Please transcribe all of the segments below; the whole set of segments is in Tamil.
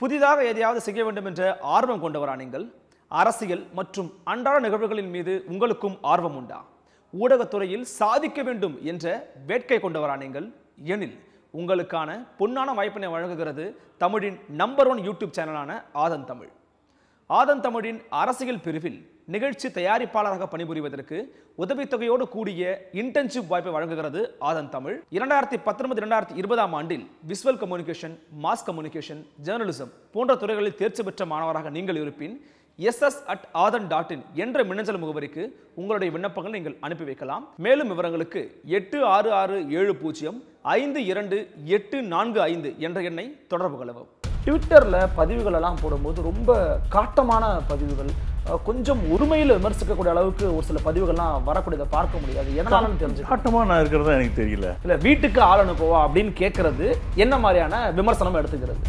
புதிதாக எதையாவது செய்ய வேண்டும் என்ற ஆர்வம் கொண்டவரா நீங்கள் அரசியல் மற்றும் அன்றாட நிகழ்வுகளின் மீது உங்களுக்கும் ஆர்வம் உண்டா ஊடகத்துறையில் சாதிக்க வேண்டும் என்ற வேட்கை கொண்டவரா நீங்கள் எனில் உங்களுக்கான பொன்னான வாய்ப்பினை வழங்குகிறது தமிழின் நம்பர் ஒன் யூடியூப் சேனலான ஆதன் தமிழ் ஆதன் தமிழின் அரசியல் பிரிவில் நிகழ்ச்சி தயாரிப்பாளராக பணிபுரிவதற்கு உதவித்தொகையோடு கூடிய இன்டர்ன்ஷிப் வாய்ப்பை வழங்குகிறது ஆதன் தமிழ் இரண்டாயிரத்தி பத்தொன்பது இரண்டாயிரத்தி இருபதாம் ஆண்டில் visual communication mass communication journalism போன்ற துறைகளில் தேர்ச்சி பெற்ற மாணவராக நீங்கள் இருப்பின் SS at Aadhan dot in என்ற மின்னஞ்சல் முகவரிக்கு உங்களுடைய விண்ணப்பங்கள் நீங்கள் அனுப்பி வைக்கலாம் மேலும் விவரங்களுக்கு எட்டு ஆறு ஆறு ஏழு பூஜ்ஜியம் ஐந்து இரண்டு எட்டு நான்கு ஐந்து என்ற எண்ணை தொடர்பு கொள்ளவும் ட்விட்டரில் பதிவுகளெல்லாம் போடும்போது ரொம்ப காட்டமான பதிவுகள் கொஞ்சம் உரிமையில் விமர்சிக்கக்கூடிய அளவுக்கு ஒரு சில பதிவுகள்லாம் வரக்கூடியதை பார்க்க முடியாது எதனாலும் தெரிஞ்சு காட்டமாக நான் இருக்கிறதா எனக்கு தெரியல இல்லை வீட்டுக்கு ஆள் அனுப்புவா அப்படின்னு கேட்கறது என்ன மாதிரியான விமர்சனம் எடுத்துக்கிறது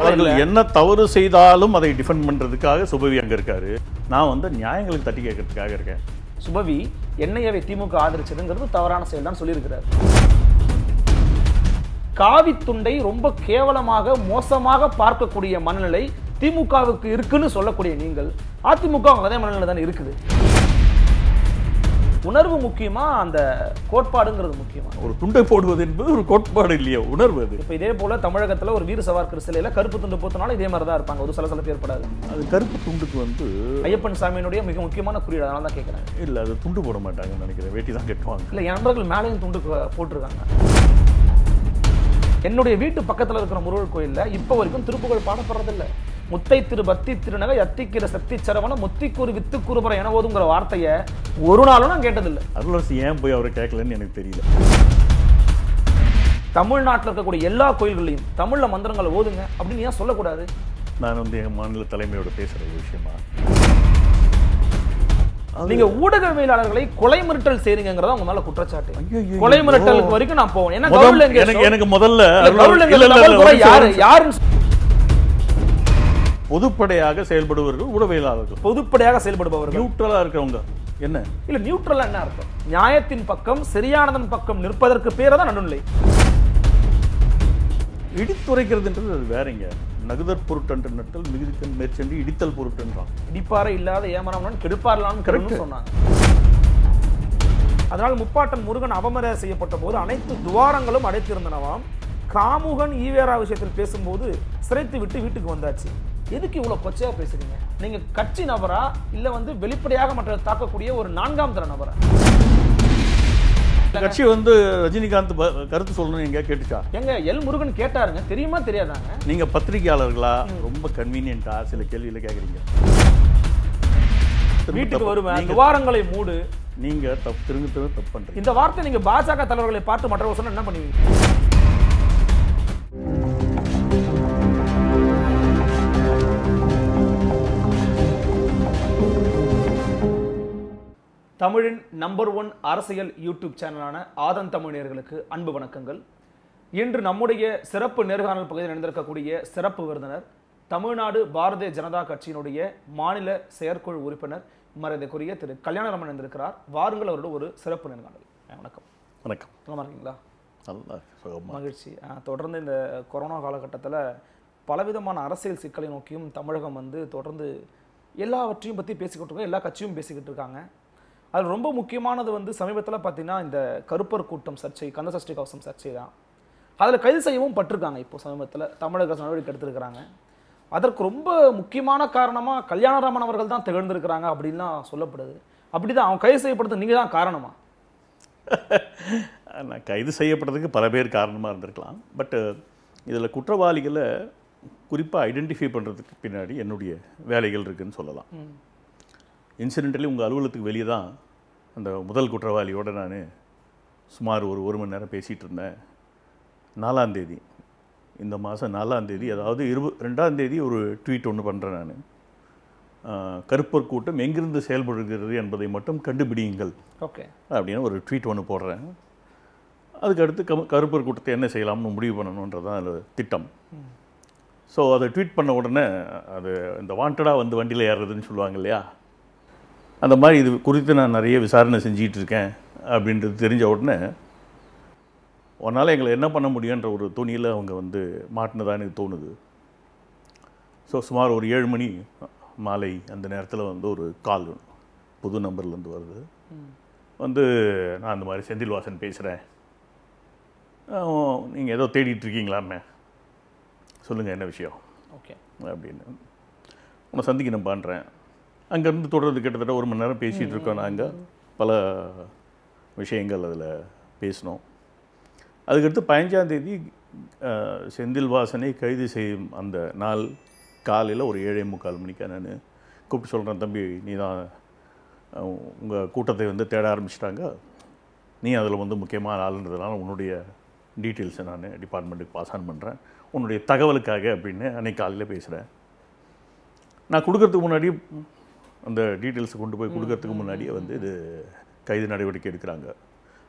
அவர்கள் என்ன தவறு செய்தாலும் அதை டிஃபெண்ட் பண்ணுறதுக்காக சுபவி அங்கே இருக்காரு நான் வந்து நியாயங்களுக்கு தட்டி கேட்கறதுக்காக இருக்கேன் சுபவி என்னையவை திமுக ஆதரிச்சதுங்கிறது தவறான செயல் தான் சொல்லியிருக்கிறார் காவித்துண்டை ரொம்ப கேவலமாக மோசமாக பார்க்கக்கூடிய மனநிலை திமுகவுக்கு இருக்குன்னு சொல்லக்கூடிய நீங்கள் அதிமுக அதே மனநிலை தானே இருக்குது உணர்வு முக்கியமா அந்த கோட்பாடுங்கிறது முக்கியமா ஒரு துண்டை போடுவது என்பது ஒரு கோட்பாடு இல்லையா உணர்வு அது இப்போ இதே போல தமிழகத்தில் ஒரு வீர சவார்கர் சிலையில கருப்பு துண்டு போத்தனால இதே மாதிரி தான் இருப்பாங்க ஒரு சலசலப்பு ஏற்படாது அது கருப்பு துண்டுக்கு வந்து ஐயப்பன் சாமியினுடைய மிக முக்கியமான குறியீடு அதனால தான் கேட்குறாங்க இல்லை அது துண்டு போட மாட்டாங்கன்னு நினைக்கிறேன் வேட்டி தான் கேட்டுவாங்க இல்லை என் நண்பர்கள் மேலேயும் துண்டு போட்டிருக்காங்க என்னுடைய வீட்டு பக்கத்தில் இருக்கிற முருகர் கோயிலில் இப்போ வரைக்கும் திருப்புகள் பாடப்படுறதில்லை முத்தை திரு பக்தி திருநகை அத்திக்கிற சக்தி சரவணம் முத்திக்கூறு வித்துக்குறுபுறம் என ஓதுங்கிற வார்த்தையை ஒரு நாளும் நான் கேட்டதில்லை அருளரசு ஏன் போய் அவர் கேட்கலன்னு எனக்கு தெரியல தமிழ்நாட்டில் இருக்கக்கூடிய எல்லா கோயில்களையும் தமிழில் மந்திரங்களை ஓதுங்க அப்படின்னு ஏன் சொல்லக்கூடாது நான் வந்து எங்கள் மாநில தலைமையோட பேசுகிற விஷயமா நீங்க ஊடகவியலாளர்களை கொலை மிரட்டல் செய்றீங்கங்கறத உங்க மேல குற்றச்சாட்டு கொலை மிரட்டலுக்கு வரைக்கும் நான் போவோம் ஏன்னா எனக்கு எனக்கு முதல்ல யாரு பொதுப்படையாக செயல்படுபவர்கள் ஊடகவியலாளர்கள் பொதுப்படையாக செயல்படுபவர்கள் நியூட்ரலா இருக்கிறவங்க என்ன இல்ல நியூட்ரல் என்ன அர்த்தம் நியாயத்தின் பக்கம் சரியானதன் பக்கம் நிற்பதற்கு பேரை தான் நடுநிலை இடித்துரைக்கிறதுன்றது அது வேறங்க நகுதற் பொருட்டன்று நட்டல் மிகுதிக்கண் மேற்சென்று இடித்தல் என்றான் இடிப்பாறை இல்லாத ஏமராமன் கெடுப்பாரலாம் கரெக்ட் சொன்னாங்க அதனால் முப்பாட்டன் முருகன் அவமரியாதை செய்யப்பட்ட போது அனைத்து துவாரங்களும் அடைத்திருந்தனவாம் காமுகன் ஈவேரா விஷயத்தில் பேசும்போது சிறைத்து விட்டு வீட்டுக்கு வந்தாச்சு எதுக்கு இவ்வளோ கொச்சையாக பேசுறீங்க நீங்கள் கட்சி நபரா இல்லை வந்து வெளிப்படையாக மற்ற தாக்கக்கூடிய ஒரு நான்காம் தர நபரா கட்சி வந்து ரஜினிகாந்த் கருத்து சொல்லணும் எங்க கேட்டுச்சா எங்க எல் முருகன் கேட்டாருங்க தெரியுமா தெரியாதாங்க நீங்க பத்திரிகையாளர்களா ரொம்ப கன்வீனியன்டா சில கேள்வியில கேக்குறீங்க வீட்டுக்கு வருவேன் துவாரங்களை மூடு நீங்க தப்பு திரும்ப திரும்ப தப்பு பண்றீங்க இந்த வார்த்தை நீங்க பாஜக தலைவர்களை பார்த்து மற்றவர்கள் சொன்னா என்ன பண்ணுவீங்க தமிழின் நம்பர் ஒன் அரசியல் யூடியூப் சேனலான ஆதன் தமிழர்களுக்கு அன்பு வணக்கங்கள் இன்று நம்முடைய சிறப்பு நேர்காணல் பகுதியில் நடந்திருக்கக்கூடிய சிறப்பு விருந்தினர் தமிழ்நாடு பாரதிய ஜனதா கட்சியினுடைய மாநில செயற்குழு உறுப்பினர் மரியாதைக்குரிய திரு கல்யாணராமன் இருந்திருக்கிறார் வாருங்கள் அவரோட ஒரு சிறப்பு நேர்காணல் வணக்கம் வணக்கம் நல்லா இருக்கீங்களா மகிழ்ச்சி தொடர்ந்து இந்த கொரோனா காலகட்டத்தில் பலவிதமான அரசியல் சிக்கலை நோக்கியும் தமிழகம் வந்து தொடர்ந்து எல்லாவற்றையும் பற்றி பேசிக்கிட்டு இருக்கோம் எல்லா கட்சியும் பேசிக்கிட்டு இருக்காங்க அது ரொம்ப முக்கியமானது வந்து சமீபத்தில் பார்த்தீங்கன்னா இந்த கருப்பர் கூட்டம் சர்ச்சை கந்தசஷ்டி சஷ்டி கவசம் சர்ச்சை தான் அதில் கைது செய்யவும் பட்டிருக்காங்க இப்போ சமீபத்தில் தமிழக அரசு நடவடிக்கை எடுத்திருக்கிறாங்க அதற்கு ரொம்ப முக்கியமான காரணமாக கல்யாணராமன் அவர்கள் தான் திகழ்ந்திருக்கிறாங்க அப்படின்லாம் சொல்லப்படுது அப்படி தான் அவன் கைது செய்யப்படுறது நீங்கள் தான் காரணமாக நான் கைது செய்யப்படுறதுக்கு பல பேர் காரணமாக இருந்திருக்கலாம் பட்டு இதில் குற்றவாளிகளை குறிப்பாக ஐடென்டிஃபை பண்ணுறதுக்கு பின்னாடி என்னுடைய வேலைகள் இருக்குதுன்னு சொல்லலாம் இன்சிடென்டலி உங்கள் அலுவலகத்துக்கு வெளியே தான் அந்த முதல் குற்றவாளியோடு நான் சுமார் ஒரு ஒரு மணி நேரம் பேசிகிட்டு இருந்தேன் நாலாந்தேதி இந்த மாதம் நாலாந்தேதி அதாவது இருப ரெண்டாந்தேதி ஒரு ட்வீட் ஒன்று பண்ணுறேன் நான் கருப்பர் கூட்டம் எங்கிருந்து செயல்படுகிறது என்பதை மட்டும் கண்டுபிடியுங்கள் ஓகே அப்படின்னு ஒரு ட்வீட் ஒன்று போடுறேன் அதுக்கடுத்து கம் கருப்பர் கூட்டத்தை என்ன செய்யலாம்னு முடிவு பண்ணணுன்றதான் அது திட்டம் ஸோ அதை ட்வீட் பண்ண உடனே அது இந்த வாண்டடாக வந்து வண்டியில் ஏறுறதுன்னு சொல்லுவாங்க இல்லையா அந்த மாதிரி இது குறித்து நான் நிறைய விசாரணை செஞ்சிகிட்டு இருக்கேன் அப்படின்றது தெரிஞ்ச உடனே உன்னால் எங்களை என்ன பண்ண முடியுன்ற ஒரு துணியில் அவங்க வந்து மாட்டினதான் எனக்கு தோணுது ஸோ சுமார் ஒரு ஏழு மணி மாலை அந்த நேரத்தில் வந்து ஒரு கால் புது நம்பர்லேருந்து வருது வந்து நான் அந்த மாதிரி செந்தில்வாசன் பேசுகிறேன் நீங்கள் ஏதோ தேடிட்டு இருக்கீங்களாமே சொல்லுங்கள் என்ன விஷயம் ஓகே அப்படின்னு உன்னை சந்திக்கணும் பண்ணுறேன் அங்கேருந்து தொடர்ந்து கிட்டத்தட்ட ஒரு மணி நேரம் பேசிகிட்டு இருக்கோம் நாங்கள் பல விஷயங்கள் அதில் பேசினோம் அதுக்கடுத்து பதினஞ்சாந்தேதி செந்தில் வாசனை கைது செய்யும் அந்த நாள் காலையில் ஒரு ஏழே முக்கால் மணிக்கா நான் கூப்பிட்டு சொல்கிறேன் தம்பி நீ தான் உங்கள் கூட்டத்தை வந்து தேட ஆரம்பிச்சிட்டாங்க நீ அதில் வந்து முக்கியமான ஆளுன்றதுனால உன்னுடைய டீட்டெயில்ஸை நான் டிபார்ட்மெண்ட்டுக்கு பாஸ் ஆன் பண்ணுறேன் உன்னுடைய தகவலுக்காக அப்படின்னு அன்றைக்கி காலையில் பேசுகிறேன் நான் கொடுக்கறதுக்கு முன்னாடி அந்த டீட்டெயில்ஸை கொண்டு போய் கொடுக்கறதுக்கு முன்னாடியே வந்து இது கைது நடவடிக்கை எடுக்கிறாங்க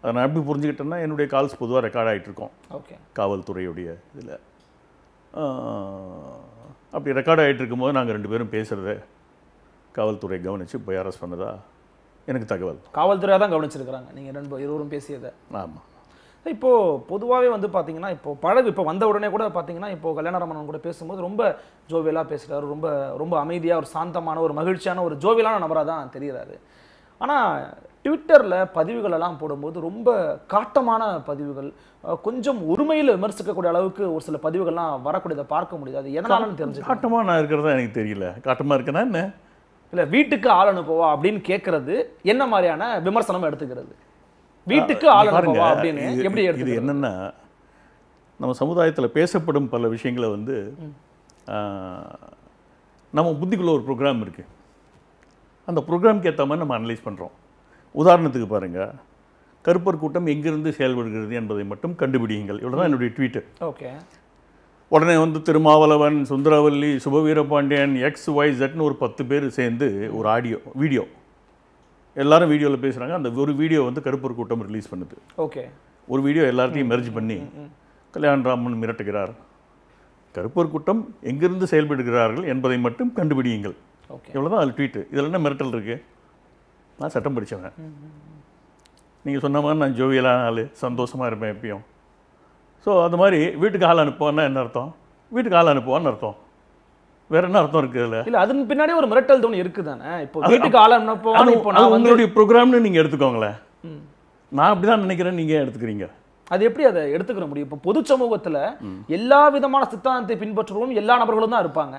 அதை நான் எப்படி புரிஞ்சுக்கிட்டேன்னா என்னுடைய கால்ஸ் பொதுவாக ரெக்கார்ட் ஆகிட்ருக்கோம் ஓகே காவல்துறையுடைய இதில் அப்படி ரெக்கார்ட் ஆகிட்டு இருக்கும்போது நாங்கள் ரெண்டு பேரும் பேசுகிறத காவல்துறை கவனித்து போய் அரெஸ்ட் பண்ணதா எனக்கு தகவல் காவல்துறையாக தான் கவனிச்சிருக்கிறாங்க நீங்கள் ரெண்டு இருவரும் பேசியதை ஆமாம் இப்போது பொதுவாகவே வந்து பார்த்தீங்கன்னா இப்போ பழகு இப்போ வந்த உடனே கூட பார்த்தீங்கன்னா இப்போ கல்யாணரமணன் கூட பேசும்போது ரொம்ப ஜோவியலாக பேசுகிறாரு ரொம்ப ரொம்ப அமைதியாக ஒரு சாந்தமான ஒரு மகிழ்ச்சியான ஒரு ஜோவியலான நபராக தான் தெரிகிறாரு ஆனால் ட்விட்டரில் பதிவுகளெல்லாம் போடும்போது ரொம்ப காட்டமான பதிவுகள் கொஞ்சம் உரிமையில் விமர்சிக்கக்கூடிய அளவுக்கு ஒரு சில பதிவுகள்லாம் வரக்கூடியதை பார்க்க முடியாது அது எதனாலும் தெரிஞ்சு காட்டமாக நான் இருக்கிறதா எனக்கு தெரியல காட்டமாக இருக்குன்னா என்ன இல்லை வீட்டுக்கு ஆள் அனுப்புவா அப்படின்னு கேட்குறது என்ன மாதிரியான விமர்சனம் எடுத்துக்கிறது வீட்டுக்கு ஆள் அனுப்பவா அப்படின்னு எப்படி இது என்னென்னா நம்ம சமுதாயத்தில் பேசப்படும் பல விஷயங்களை வந்து நம்ம புத்திக்குள்ள ஒரு ப்ரோக்ராம் இருக்குது அந்த ப்ரோக்ராம்க்கு ஏற்ற மாதிரி நம்ம அனலைஸ் பண்ணுறோம் உதாரணத்துக்கு பாருங்கள் கருப்பர் கூட்டம் எங்கிருந்து செயல்படுகிறது என்பதை மட்டும் கண்டுபிடிங்கள் இவ்வளோ தான் என்னுடைய ட்வீட்டு ஓகே உடனே வந்து திருமாவளவன் சுந்தரவல்லி சுபவீரபாண்டியன் எக்ஸ் ஒய் ஜெட்னு ஒரு பத்து பேர் சேர்ந்து ஒரு ஆடியோ வீடியோ எல்லாரும் வீடியோவில் பேசுகிறாங்க அந்த ஒரு வீடியோ வந்து கருப்பூர் கூட்டம் ரிலீஸ் பண்ணுது ஓகே ஒரு வீடியோ எல்லாத்தையும் மெர்ஜ் பண்ணி கல்யாணராமன் மிரட்டுகிறார் கருப்பூர் கூட்டம் எங்கிருந்து செயல்படுகிறார்கள் என்பதை மட்டும் கண்டுபிடியுங்கள் இவ்வளோதான் அதில் ட்வீட்டு இதில் என்ன மிரட்டல் இருக்குது நான் சட்டம் படித்தவன் நீங்கள் சொன்ன மாதிரி நான் ஜோவியலான ஆள் சந்தோஷமாக இருப்பேன் எப்பயும் ஸோ அது மாதிரி வீட்டுக்கு ஆள் அனுப்புவான்னா என்ன அர்த்தம் வீட்டுக்கு ஆள் அனுப்புவான்னு அர்த்தம் வேற என்ன அர்த்தம் இருக்கு அதுல இல்ல அதன் பின்னாடி ஒரு மிரட்டல் தோணி இருக்குதானே இப்போ வீட்டுக்கு ஆளம்னா இப்போ நான் உங்களுடைய ப்ரோக்ராம்னு நீங்க எடுத்துக்கோங்களேன் நான் அப்படிதான் நினைக்கிறேன் நீங்க எடுத்துக்கிறீங்க அது எப்படி அதை எடுத்துக்கிற முடியும் இப்போ பொது சமூகத்துல எல்லா விதமான சித்தாந்தத்தை பின்பற்றுவோம் எல்லா நபர்களும் தான் இருப்பாங்க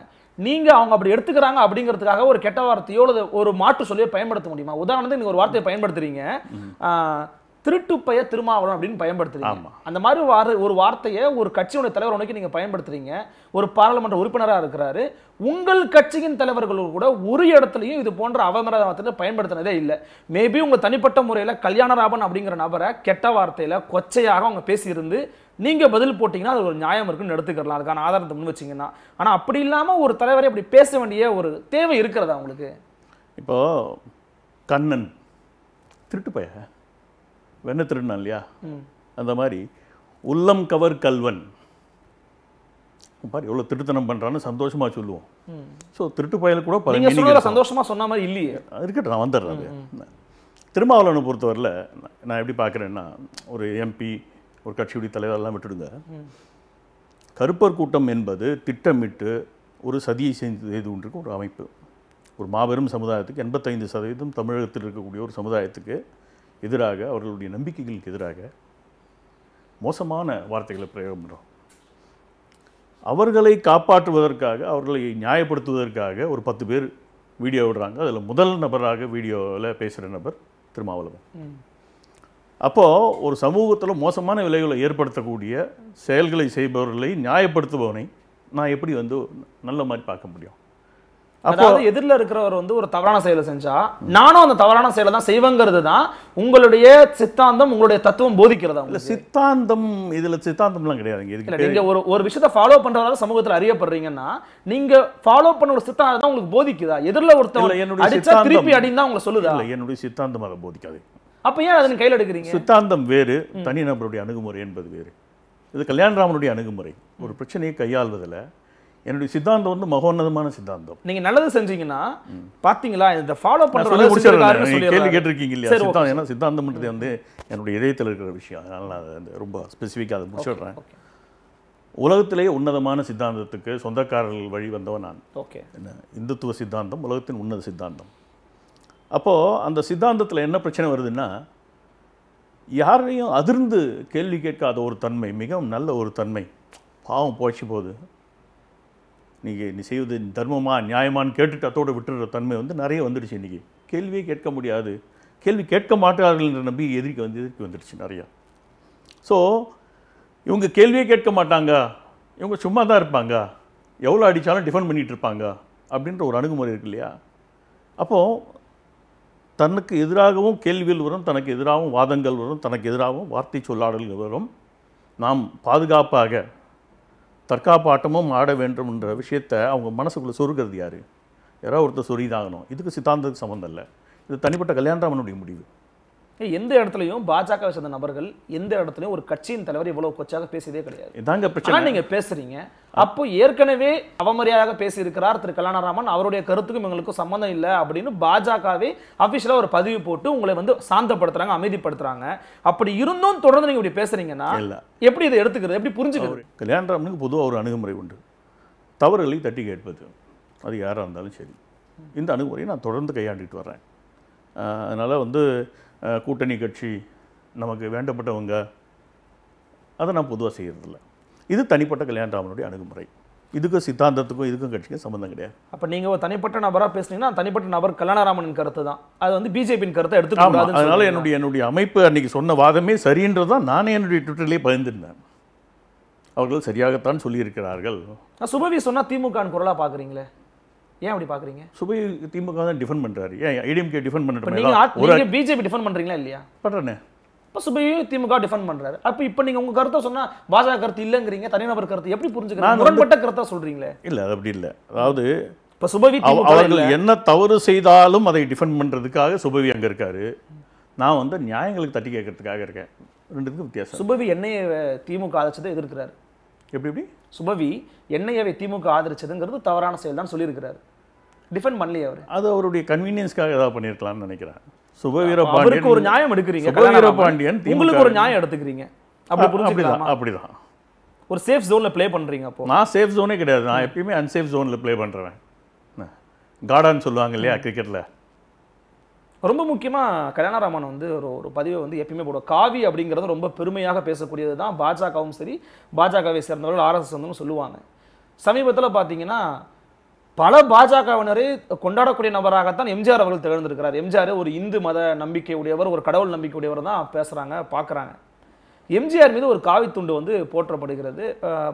நீங்க அவங்க அப்படி எடுத்துக்கிறாங்க அப்படிங்கிறதுக்காக ஒரு கெட்ட வார்த்தையோ ஒரு மாற்று சொல்லியோ பயன்படுத்த முடியுமா உதாரணத்துக்கு நீங்க ஒரு வார்த்தையை பயன்படுத்துறீங்க திருட்டு பெயர் அப்படின்னு பயன்படுத்துறீங்க அந்த மாதிரி வார ஒரு வார்த்தையை ஒரு கட்சியோட தலைவர் உனக்கு நீங்கள் பயன்படுத்துறீங்க ஒரு பாராளுமன்ற உறுப்பினராக இருக்கிறாரு உங்கள் கட்சியின் தலைவர்கள் கூட ஒரு இடத்துலையும் இது போன்ற அவமரத்தை பயன்படுத்தினதே இல்லை மேபி உங்கள் தனிப்பட்ட முறையில் கல்யாணராபன் அப்படிங்கிற நபரை கெட்ட வார்த்தையில் கொச்சையாக அவங்க பேசியிருந்து நீங்கள் பதில் போட்டிங்கன்னா அது ஒரு நியாயம் இருக்குன்னு எடுத்துக்கலாம் அதுக்கான ஆதாரத்தை முன் வச்சிங்கன்னா ஆனால் அப்படி இல்லாமல் ஒரு தலைவரை அப்படி பேச வேண்டிய ஒரு தேவை இருக்கிறதா உங்களுக்கு இப்போது கண்ணன் திருட்டு பையன் வெண்ண திருடினான் இல்லையா அந்த மாதிரி உள்ளம் கவர் கல்வன் பாரு எவ்வளோ திருத்தனம் பண்ணுறான்னு சந்தோஷமாக சொல்லுவோம் ஸோ திருட்டு பயல் கூட பல சந்தோஷமாக சொன்ன மாதிரி இல்லையே இருக்கட்டும் நான் வந்துடுறேன் அது திருமாவளவனை பொறுத்தவரையில் நான் எப்படி பார்க்குறேன்னா ஒரு எம்பி ஒரு கட்சியுடைய தலைவரெல்லாம் விட்டுடுங்க கருப்பர் கூட்டம் என்பது திட்டமிட்டு ஒரு சதியை செய்து செய்து கொண்டிருக்கும் ஒரு அமைப்பு ஒரு மாபெரும் சமுதாயத்துக்கு எண்பத்தைந்து சதவீதம் தமிழகத்தில் இருக்கக்கூடிய ஒரு சமுதாயத்துக்கு எதிராக அவர்களுடைய நம்பிக்கைகளுக்கு எதிராக மோசமான வார்த்தைகளை பிரயோகம் பண்ணுறோம் அவர்களை காப்பாற்றுவதற்காக அவர்களை நியாயப்படுத்துவதற்காக ஒரு பத்து பேர் வீடியோ விடுறாங்க அதில் முதல் நபராக வீடியோவில் பேசுகிற நபர் திருமாவளவன் அப்போது ஒரு சமூகத்தில் மோசமான விலைகளை ஏற்படுத்தக்கூடிய செயல்களை செய்பவர்களை நியாயப்படுத்துபவனை நான் எப்படி வந்து நல்ல மாதிரி பார்க்க முடியும் அதாவது எதிரில் இருக்கிறவர் வந்து ஒரு தவறான செயலை செஞ்சா நானும் அந்த தவறான செயலை தான் செய்வேங்கிறது தான் உங்களுடைய சித்தாந்தம் உங்களுடைய தத்துவம் போதிக்கிறதா சித்தாந்தம் இதில் சித்தாந்தம்லாம் கிடையாதுங்க இல்லை ஒரு ஒரு விஷயத்தை ஃபாலோ பண்றதால சமூகத்தில் அறியப்படுறீங்கன்னா நீங்க ஃபாலோ பண்ண ஒரு சித்தாந்தம் தான் உங்களுக்கு போதிக்குதா எதிரில் ஒருத்தவங்க என்னுடைய திருப்பி அடின்னு தான் உங்களை சொல்லுதா இல்லை என்னுடைய சித்தாந்தம் அதை போதிக்காது அப்ப ஏன் அதன் கையில் எடுக்கிறீங்க சித்தாந்தம் வேறு தனிநபருடைய அணுகுமுறை என்பது வேறு இது கல்யாணராமனுடைய அணுகுமுறை ஒரு பிரச்சனையை கையாள்வதில் என்னுடைய சித்தாந்தம் வந்து மகோன்னதமான சித்தாந்தம் நீங்க நல்லது செஞ்சீங்கன்னா பாத்தீங்களா இதை ஃபாலோ பண்றது கேள்வி கேட்டிருக்கீங்க இல்லையா சித்தாந்தம் ஏன்னா சித்தாந்தம்ன்றது வந்து என்னுடைய இதயத்தில் இருக்கிற விஷயம் அதனால நான் ரொம்ப ஸ்பெசிஃபிக்காக அதை முடிச்சிடுறேன் உலகத்திலேயே உன்னதமான சித்தாந்தத்துக்கு சொந்தக்காரர்கள் வழி வந்தவன் நான் ஓகே என்ன இந்துத்துவ சித்தாந்தம் உலகத்தின் உன்னத சித்தாந்தம் அப்போது அந்த சித்தாந்தத்தில் என்ன பிரச்சனை வருதுன்னா யாரையும் அதிர்ந்து கேள்வி கேட்காத ஒரு தன்மை மிகவும் நல்ல ஒரு தன்மை பாவம் போச்சு போகுது நீங்கள் நீ செய்வது தர்மமாக நியாயமானு கேட்டுட்டு அதோடு விட்டுற தன்மை வந்து நிறைய வந்துடுச்சு இன்றைக்கி கேள்வியே கேட்க முடியாது கேள்வி கேட்க மாட்டார்கள் என்ற நம்பி எதிர்க்க வந்து எதிர்க்கு வந்துடுச்சு நிறையா ஸோ இவங்க கேள்வியே கேட்க மாட்டாங்க இவங்க சும்மா தான் இருப்பாங்க எவ்வளோ அடித்தாலும் டிஃபன் பண்ணிகிட்டு இருப்பாங்க அப்படின்ற ஒரு அணுகுமுறை இருக்கு இல்லையா அப்போது தனக்கு எதிராகவும் கேள்விகள் வரும் தனக்கு எதிராகவும் வாதங்கள் வரும் தனக்கு எதிராகவும் வார்த்தை சொல்லாடல்கள் வரும் நாம் பாதுகாப்பாக தற்காப்பு ஆட்டமும் ஆட வேண்டும்ன்ற விஷயத்தை அவங்க மனசுக்குள்ளே சொருகிறது யார் யாராவது ஒருத்தர் சொருகிதாகணும் இதுக்கு சித்தாந்தத்துக்கு சம்மந்தம் இல்லை இது தனிப்பட்ட கல்யாணராமனுடைய முடிவு எந்த இடத்துலையும் பாஜக சேர்ந்த நபர்கள் எந்த இடத்துலையும் ஒரு கட்சியின் தலைவர் இவ்வளவு கொச்சாக பேசியதே கிடையாது இதாங்க பிரச்சனை நீங்க பேசுறீங்க அப்போ ஏற்கனவே அவமரியாதாக பேசியிருக்கிறார் திரு கல்யாணராமன் அவருடைய கருத்துக்கும் எங்களுக்கும் சம்மந்தம் இல்லை அப்படின்னு பாஜகவே அபிஷியலா ஒரு பதிவு போட்டு உங்களை வந்து சாந்தப்படுத்துறாங்க அமைதிப்படுத்துறாங்க அப்படி இருந்தும் தொடர்ந்து நீங்க இப்படி பேசுறீங்கன்னா எப்படி இதை எடுத்துக்கிறது எப்படி புரிஞ்சுக்கிறது கல்யாணராமனுக்கு பொதுவாக ஒரு அணுகுமுறை உண்டு தவறுகளை தட்டி கேட்பது அது யாராக இருந்தாலும் சரி இந்த அணுகுமுறையை நான் தொடர்ந்து கையாண்டுட்டு வரேன் அதனால் வந்து கூட்டணி கட்சி நமக்கு வேண்டப்பட்டவங்க அதை நான் பொதுவாக செய்கிறதில்ல இது தனிப்பட்ட கல்யாணராமனுடைய அணுகுமுறை இதுக்கும் சித்தாந்தத்துக்கும் இதுக்கும் கட்சிக்கும் சம்மந்தம் கிடையாது அப்போ நீங்கள் ஒரு தனிப்பட்ட நபராக பேசுனீங்கன்னா தனிப்பட்ட நபர் கல்யாணராமன் கருத்து தான் அது வந்து பிஜேபியின் கருத்தை எடுத்து அதனால என்னுடைய என்னுடைய அமைப்பு அன்னைக்கு சொன்ன வாதமே சரின்றது தான் நானே என்னுடைய ட்விட்டர்லேயே பகிர்ந்திருந்தேன் அவர்கள் சரியாகத்தான் சொல்லியிருக்கிறார்கள் சுபவி சொன்னால் திமுகன்னு குரலாக பார்க்குறீங்களே ஏன் அப்படி பாக்குறீங்க சுபை திமுக தான் டிஃபெண்ட் பண்றாரு ஏன் ஏடிஎம்கே டிஃபெண்ட் பண்ணிட்டு நீங்க பிஜேபி டிஃபெண்ட் பண்றீங்களா இல்லையா பண்றேன்னு இப்போ சுபையும் திமுக டிஃபெண்ட் பண்றாரு அப்ப இப்போ நீங்க உங்க கருத்தை சொன்னா பாஜக கருத்து இல்லைங்கிறீங்க தனிநபர் கருத்து எப்படி புரிஞ்சுக்கிறாங்க முரண்பட்ட கருத்தா சொல்றீங்களே இல்ல அது அப்படி இல்ல அதாவது இப்ப சுபவி அவர்கள் என்ன தவறு செய்தாலும் அதை டிஃபெண்ட் பண்றதுக்காக சுபவி அங்க இருக்காரு நான் வந்து நியாயங்களுக்கு தட்டி கேட்கறதுக்காக இருக்கேன் ரெண்டுத்துக்கும் வித்தியாசம் சுபவி என்னைய திமுக அழைச்சதை எதிர்க்கிறாரு எப்படி எப்படி சுபவி என்ஐஏவை திமுக ஆதரிச்சதுங்கிறது தவறான செயல் தான் சொல்லியிருக்கிறாரு டிஃபெண்ட் பண்ணலையே அவர் அது அவருடைய கன்வீனியன்ஸ்க்காக ஏதாவது பண்ணியிருக்கலாம்னு நினைக்கிறேன் சுபவீர பாண்டியன் ஒரு நியாயம் எடுக்கிறீங்க சுபவீர பாண்டியன் உங்களுக்கு ஒரு நியாயம் எடுத்துக்கிறீங்க அப்படி புரிஞ்சுக்கலாமா அப்படிதான் ஒரு சேஃப் ஜோனில் ப்ளே பண்ணுறீங்க அப்போ நான் சேஃப் ஜோனே கிடையாது நான் எப்பயுமே அன்சேஃப் ஜோனில் ப்ளே பண்ணுறேன் கார்டன் சொல்லுவாங்க இல்லையா கிரிக்கெட்டில் ரொம்ப முக்கியமாக கல்யாணராமன் வந்து ஒரு ஒரு பதிவை வந்து எப்பயுமே போடுவோம் காவி அப்படிங்கிறது ரொம்ப பெருமையாக பேசக்கூடியது தான் பாஜகவும் சரி பாஜகவை சேர்ந்தவர்கள் ஆர்எஸ்எஸ் வந்து சொல்லுவாங்க சமீபத்தில் பார்த்தீங்கன்னா பல பாஜகவினரை கொண்டாடக்கூடிய நபராகத்தான் எம்ஜிஆர் அவர்கள் திகழ்ந்திருக்கிறார் எம்ஜிஆர் ஒரு இந்து மத நம்பிக்கை உடையவர் ஒரு கடவுள் நம்பிக்கை உடையவர் தான் பேசுகிறாங்க பார்க்குறாங்க எம்ஜிஆர் மீது ஒரு காவித்துண்டு வந்து போற்றப்படுகிறது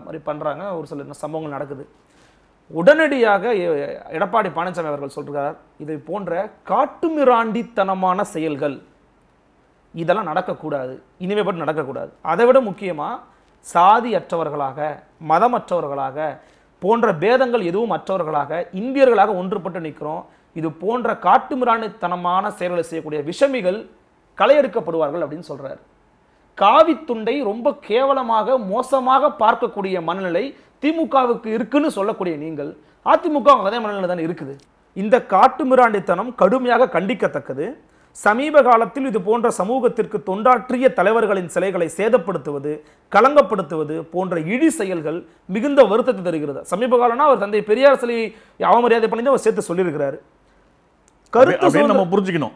மாதிரி பண்ணுறாங்க ஒரு சில சம்பவங்கள் நடக்குது உடனடியாக எடப்பாடி பழனிசாமி அவர்கள் சொல்கிறார் இதை போன்ற காட்டுமிராண்டித்தனமான செயல்கள் இதெல்லாம் நடக்கக்கூடாது இனிமே பட்டு நடக்கக்கூடாது அதை விட முக்கியமாக அற்றவர்களாக மதமற்றவர்களாக போன்ற பேதங்கள் எதுவும் மற்றவர்களாக இந்தியர்களாக ஒன்றுபட்டு நிற்கிறோம் இது போன்ற காட்டுமிராணித்தனமான செயல்களை செய்யக்கூடிய விஷமிகள் களையெடுக்கப்படுவார்கள் அப்படின்னு சொல்கிறார் காவித்துண்டை ரொம்ப கேவலமாக மோசமாக பார்க்கக்கூடிய மனநிலை திமுகவுக்கு இருக்குன்னு சொல்லக்கூடிய நீங்கள் அதிமுக அதே மனநிலை தானே இருக்குது இந்த காட்டுமிராண்டித்தனம் கடுமையாக கண்டிக்கத்தக்கது சமீப காலத்தில் இது போன்ற சமூகத்திற்கு தொண்டாற்றிய தலைவர்களின் சிலைகளை சேதப்படுத்துவது கலங்கப்படுத்துவது போன்ற இழி செயல்கள் மிகுந்த வருத்தத்தை தருகிறது சமீப காலம்னா அவர் தந்தை பெரியார் சிலையை அவமரியாதை பண்ணி அவர் சேர்த்து சொல்லியிருக்கிறார் கருத்து நம்ம புரிஞ்சுக்கணும்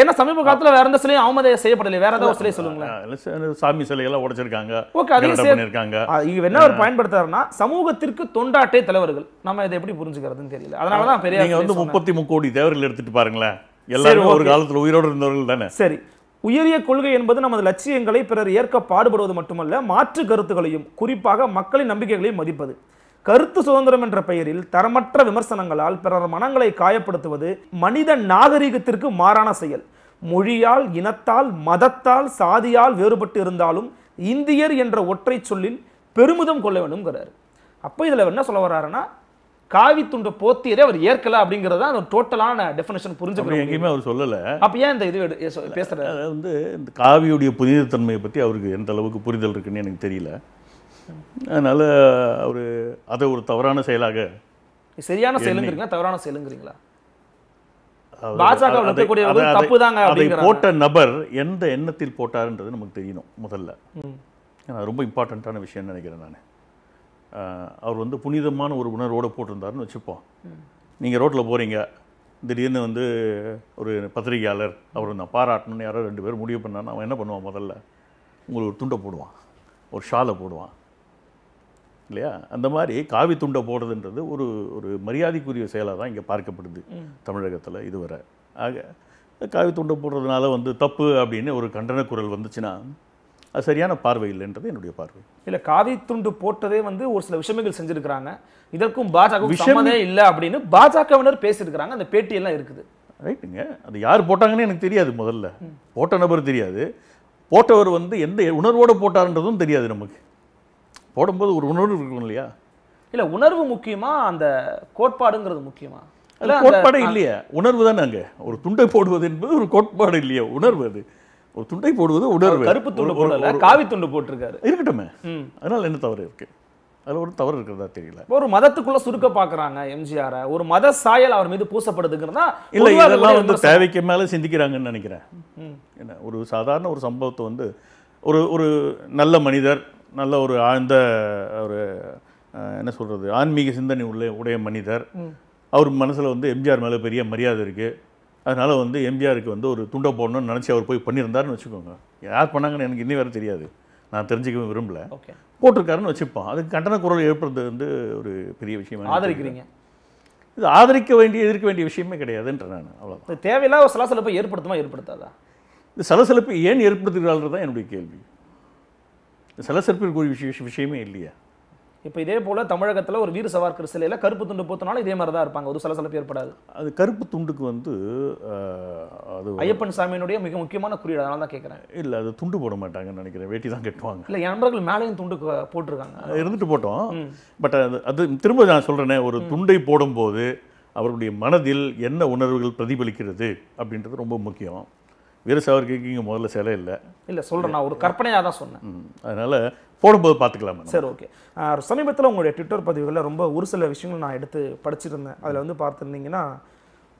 ஏன்னா சமீப காலத்துல வேற எந்த சிலையும் அவமதிய செய்யப்படலை வேற ஏதாவது சிலை சொல்லுங்களேன் சாமி சிலை எல்லாம் உடைச்சிருக்காங்க ஓகே அதையும் இருக்காங்க இவ என்ன ஒரு பயன்படுத்துறாருன்னா சமூகத்திற்கு தொண்டாட்டை தலைவர்கள் நம்ம இதை எப்படி புரிஞ்சுக்கிறதுன்னு தெரியல அதனாலதான் பெரிய நீங்க வந்து முப்பத்தி முக்கோடி தேவர்கள் எடுத்துட்டு பாருங்களேன் எல்லாரும் ஒரு காலத்துல உயிரோடு இருந்தவர்கள் தானே சரி உயரிய கொள்கை என்பது நமது லட்சியங்களை பிறர் ஏற்க பாடுபடுவது மட்டுமல்ல மாற்று கருத்துக்களையும் குறிப்பாக மக்களின் நம்பிக்கைகளையும் மதிப்பது கருத்து சுதந்திரம் என்ற பெயரில் தரமற்ற விமர்சனங்களால் பிறர் மனங்களை காயப்படுத்துவது மனித நாகரிகத்திற்கு மாறான செயல் மொழியால் இனத்தால் மதத்தால் சாதியால் வேறுபட்டு இருந்தாலும் இந்தியர் என்ற ஒற்றை சொல்லில் பெருமிதம் கொள்ள வேண்டும்ங்கிறார் அப்போ இதில் என்ன சொல்ல வர்றாருன்னா காவி துண்டு போத்தியதே அவர் ஏற்கல அப்படிங்கிறத அந்த டோட்டலான டெஃபினேஷன் புரிஞ்சுக்கணும் எங்கேயுமே அவர் சொல்லலை அப்போ ஏன் இந்த இது பேசுகிறார் வந்து இந்த காவியுடைய புனிதத்தன்மையை பற்றி அவருக்கு எந்த அளவுக்கு புரிதல் இருக்குன்னு எனக்கு தெரியல அதனால் அவர் அதை ஒரு தவறான செயலாக சரியான செயலுங்கிறீங்களா தவறான செயலுங்கிறீங்களா அதை போட்ட நபர் எந்த எண்ணத்தில் போட்டார்ன்றது நமக்கு தெரியணும் முதல்ல ரொம்ப இம்பார்ட்டண்ட்டான விஷயம்னு நினைக்கிறேன் நான் அவர் வந்து புனிதமான ஒரு உணர்வோடு போட்டிருந்தாருன்னு வச்சுப்போம் நீங்கள் ரோட்டில் போகிறீங்க திடீர்னு வந்து ஒரு பத்திரிகையாளர் அவர் நான் பாராட்டணும்னு யாரோ ரெண்டு பேரும் முடிவு பண்ணான்னு அவன் என்ன பண்ணுவான் முதல்ல உங்களுக்கு ஒரு துண்டை போடுவான் ஒரு ஷாலை போடுவான் இல்லையா அந்த மாதிரி காவி துண்டை போடுறதுன்றது ஒரு ஒரு மரியாதைக்குரிய செயலாக தான் இங்கே பார்க்கப்படுது தமிழகத்தில் இதுவரை ஆக காவி துண்டை போடுறதுனால வந்து தப்பு அப்படின்னு ஒரு கண்டன குரல் வந்துச்சுன்னா அது சரியான பார்வை இல்லைன்றது என்னுடைய பார்வை இல்லை காவி துண்டு போட்டதே வந்து ஒரு சில விஷயங்கள் செஞ்சுருக்கிறாங்க இதற்கும் பாஜக விஷயமே இல்லை அப்படின்னு பாஜகவினர் பேசியிருக்கிறாங்க அந்த பேட்டியெல்லாம் இருக்குது ரைட்டுங்க அது யார் போட்டாங்கன்னு எனக்கு தெரியாது முதல்ல போட்ட நபர் தெரியாது போட்டவர் வந்து எந்த உணர்வோடு போட்டார்ன்றதும் தெரியாது நமக்கு போடும்போது ஒரு உணர்வு இருக்கும் இல்லையா இல்லை உணர்வு முக்கியமா அந்த கோட்பாடுங்கிறது முக்கியமா கோட்பாடு இல்லையா உணர்வு தானே அங்கே ஒரு துண்டை போடுவது என்பது ஒரு கோட்பாடு இல்லையா உணர்வு அது ஒரு துண்டை போடுவது உணர்வு கருப்பு துண்டு போடல காவி துண்டு போட்டிருக்காரு இருக்கட்டும் அதனால என்ன தவறு இருக்கு அதில் ஒரு தவறு இருக்கிறதா தெரியல ஒரு மதத்துக்குள்ள சுருக்க பார்க்குறாங்க எம்ஜிஆர் ஒரு மத சாயல் அவர் மீது பூசப்படுதுங்கிறதா இல்லை இதெல்லாம் வந்து தேவைக்கு மேலே சிந்திக்கிறாங்கன்னு நினைக்கிறேன் என்ன ஒரு சாதாரண ஒரு சம்பவத்தை வந்து ஒரு ஒரு நல்ல மனிதர் நல்ல ஒரு ஆழ்ந்த ஒரு என்ன சொல்கிறது ஆன்மீக சிந்தனை உள்ள உடைய மனிதர் அவர் மனசில் வந்து எம்ஜிஆர் மேலே பெரிய மரியாதை இருக்குது அதனால் வந்து எம்ஜிஆருக்கு வந்து ஒரு துண்டை போடணும்னு நினச்சி அவர் போய் பண்ணியிருந்தார்னு வச்சுக்கோங்க யார் பண்ணாங்கன்னு எனக்கு இன்னும் வேறு தெரியாது நான் தெரிஞ்சுக்கவே விரும்பல போட்டிருக்காருன்னு வச்சுப்போம் அதுக்கு கண்டன குரல் எழுப்புறது வந்து ஒரு பெரிய விஷயம் ஆதரிக்கிறீங்க இது ஆதரிக்க வேண்டிய எதிர்க்க வேண்டிய விஷயமே கிடையாதுன்ற நான் அவ்வளோ தேவையில்லாத சலசலப்பை ஏற்படுத்துமா ஏற்படுத்தாதா இந்த சலசலப்பை ஏன் ஏற்படுத்துகிறாள்ன்றது தான் என்னுடைய கேள்வி சலசர்ப்பிற்குரிய விஷய விஷயமே இல்லையா இப்போ இதே போல் தமிழகத்தில் ஒரு வீர சவார்கர் சிலையில் கருப்பு துண்டு போத்தினாலும் இதே மாதிரி தான் இருப்பாங்க ஒரு சலசலப்பு ஏற்படாது அது கருப்பு துண்டுக்கு வந்து அது ஐயப்பன் சாமியினுடைய மிக முக்கியமான குறியீடு அதனால தான் கேட்குறேன் இல்லை அது துண்டு போட மாட்டாங்கன்னு நினைக்கிறேன் வேட்டி தான் கட்டுவாங்க இல்லை நண்பர்கள் மேலேயும் துண்டு போட்டிருக்காங்க இருந்துட்டு போட்டோம் பட் அது அது திரும்ப நான் சொல்கிறேனே ஒரு துண்டை போடும்போது அவருடைய மனதில் என்ன உணர்வுகள் பிரதிபலிக்கிறது அப்படின்றது ரொம்ப முக்கியம் வீரசாவர்க்கு இங்கே முதல்ல சிலை இல்லை இல்லை சொல்கிறேன் நான் ஒரு கற்பனையாக தான் சொன்னேன் அதனால் போடும்போது பார்த்துக்கலாம் சரி ஓகே சமீபத்தில் உங்களுடைய ட்விட்டர் பதிவுகளில் ரொம்ப ஒரு சில விஷயங்கள் நான் எடுத்து படிச்சிருந்தேன் அதில் வந்து பார்த்துருந்தீங்கன்னா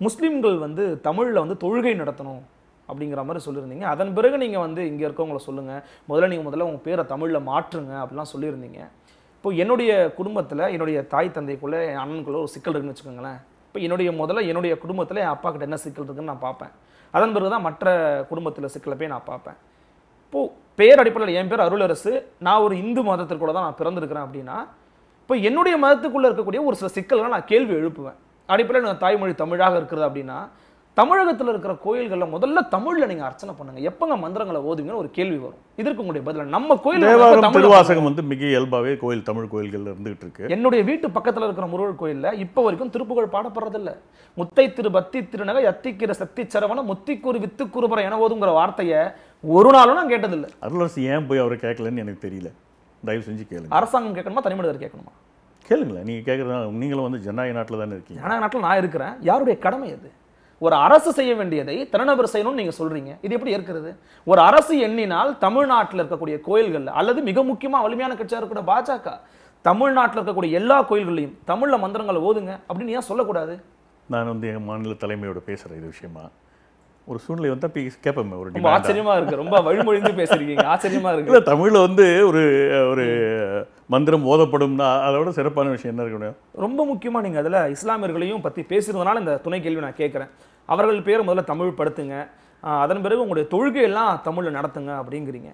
முஸ்லீம்கள் வந்து தமிழில் வந்து தொழுகை நடத்தணும் அப்படிங்கிற மாதிரி சொல்லியிருந்தீங்க அதன் பிறகு நீங்கள் வந்து இங்கே இருக்கவங்கள சொல்லுங்கள் முதல்ல நீங்கள் முதல்ல உங்கள் பேரை தமிழில் மாற்றுங்க அப்படிலாம் சொல்லியிருந்தீங்க இப்போ என்னுடைய குடும்பத்தில் என்னுடைய தாய் தந்தைக்குள்ளே என் அண்ணனுக்குள்ளே ஒரு சிக்கல் இருக்குன்னு வச்சுக்கோங்களேன் இப்போ என்னுடைய முதல்ல என்னுடைய குடும்பத்தில் என் அப்பா கிட்ட என்ன சிக்கல் இருக்குன்னு நான் பார்ப்பேன் அதன் பிறகு தான் மற்ற குடும்பத்தில் சிக்கலை போய் நான் பார்ப்பேன் இப்போது பேர் அடிப்படையில் என் பேர் அருளரசு நான் ஒரு இந்து மதத்திற்குள்ள தான் நான் பிறந்திருக்கிறேன் அப்படின்னா இப்போ என்னுடைய மதத்துக்குள்ளே இருக்கக்கூடிய ஒரு சில சிக்கல்களை நான் கேள்வி எழுப்புவேன் அடிப்படையில் நான் தாய்மொழி தமிழாக இருக்கிறது அப்படின்னா தமிழகத்தில் இருக்கிற கோயில்களில் முதல்ல தமிழில் நீங்கள் அர்ச்சனை பண்ணுங்க எப்பங்க மந்திரங்களை ஓதுங்கன்னு ஒரு கேள்வி வரும் இதற்கு உங்களுடைய பதில் நம்ம கோயில் திருவாசகம் வந்து மிக இயல்பாகவே கோயில் தமிழ் கோயில்கள் இருந்துகிட்டு இருக்கு என்னுடைய வீட்டு பக்கத்தில் இருக்கிற முருகன் கோயிலில் இப்போ வரைக்கும் திருப்புகழ் பாடப்படுறதில்ல முத்தை திரு பத்தி திருநக எத்திக்கிற சக்தி சரவண முத்திக்குரு வித்துக்குறுபுற என ஓதுங்கிற வார்த்தையை ஒரு நாளும் நான் கேட்டதில்லை அருளரசு ஏன் போய் அவரை கேட்கலன்னு எனக்கு தெரியல தயவு செஞ்சு கேளுங்க அரசாங்கம் கேட்கணுமா தனிமனிதர் கேட்கணுமா கேளுங்களேன் நீங்கள் கேட்குறது நீங்களும் வந்து ஜனநாயக நாட்டில் தானே இருக்கீங்க ஜனநாயக நாட்டில் நான் இருக்கிறேன் யாருடைய கடமை அது ஒரு அரசு செய்ய வேண்டியதை தனிநபர் செய்யணும்னு நீங்கள் சொல்கிறீங்க இது எப்படி இருக்கிறது ஒரு அரசு எண்ணினால் தமிழ்நாட்டில் இருக்கக்கூடிய கோயில்கள் அல்லது மிக முக்கியமாக வலிமையான கட்சியாக இருக்கிற பாஜக தமிழ்நாட்டில் இருக்கக்கூடிய எல்லா கோயில்களையும் தமிழில் மந்திரங்களை ஓதுங்க அப்படின்னு ஏன் சொல்லக்கூடாது நான் வந்து எங்கள் மாநில தலைமையோடு பேசுகிறேன் இது விஷயமா ஒரு சூழ்நிலை வந்து பி கேட்பேன் ஒரு ரொம்ப ஆச்சரியமாக இருக்குது ரொம்ப வழிமொழிந்து பேசுகிறீங்க ஆச்சரியமாக இருக்குது இல்லை தமிழில் வந்து ஒரு ஒரு மந்திரம் ஓதப்படும்னா அதோட சிறப்பான விஷயம் என்ன இருக்க முடியும் ரொம்ப முக்கியமாக நீங்கள் அதில் இஸ்லாமியர்களையும் பற்றி பேசுகிறதுனால இந்த துணை கேள்வி நான் கேட்குறேன் அவர்கள் பேர் முதல்ல தமிழ் படுத்துங்க அதன் பிறகு உங்களுடைய தொழுகையெல்லாம் தமிழில் நடத்துங்க அப்படிங்கிறீங்க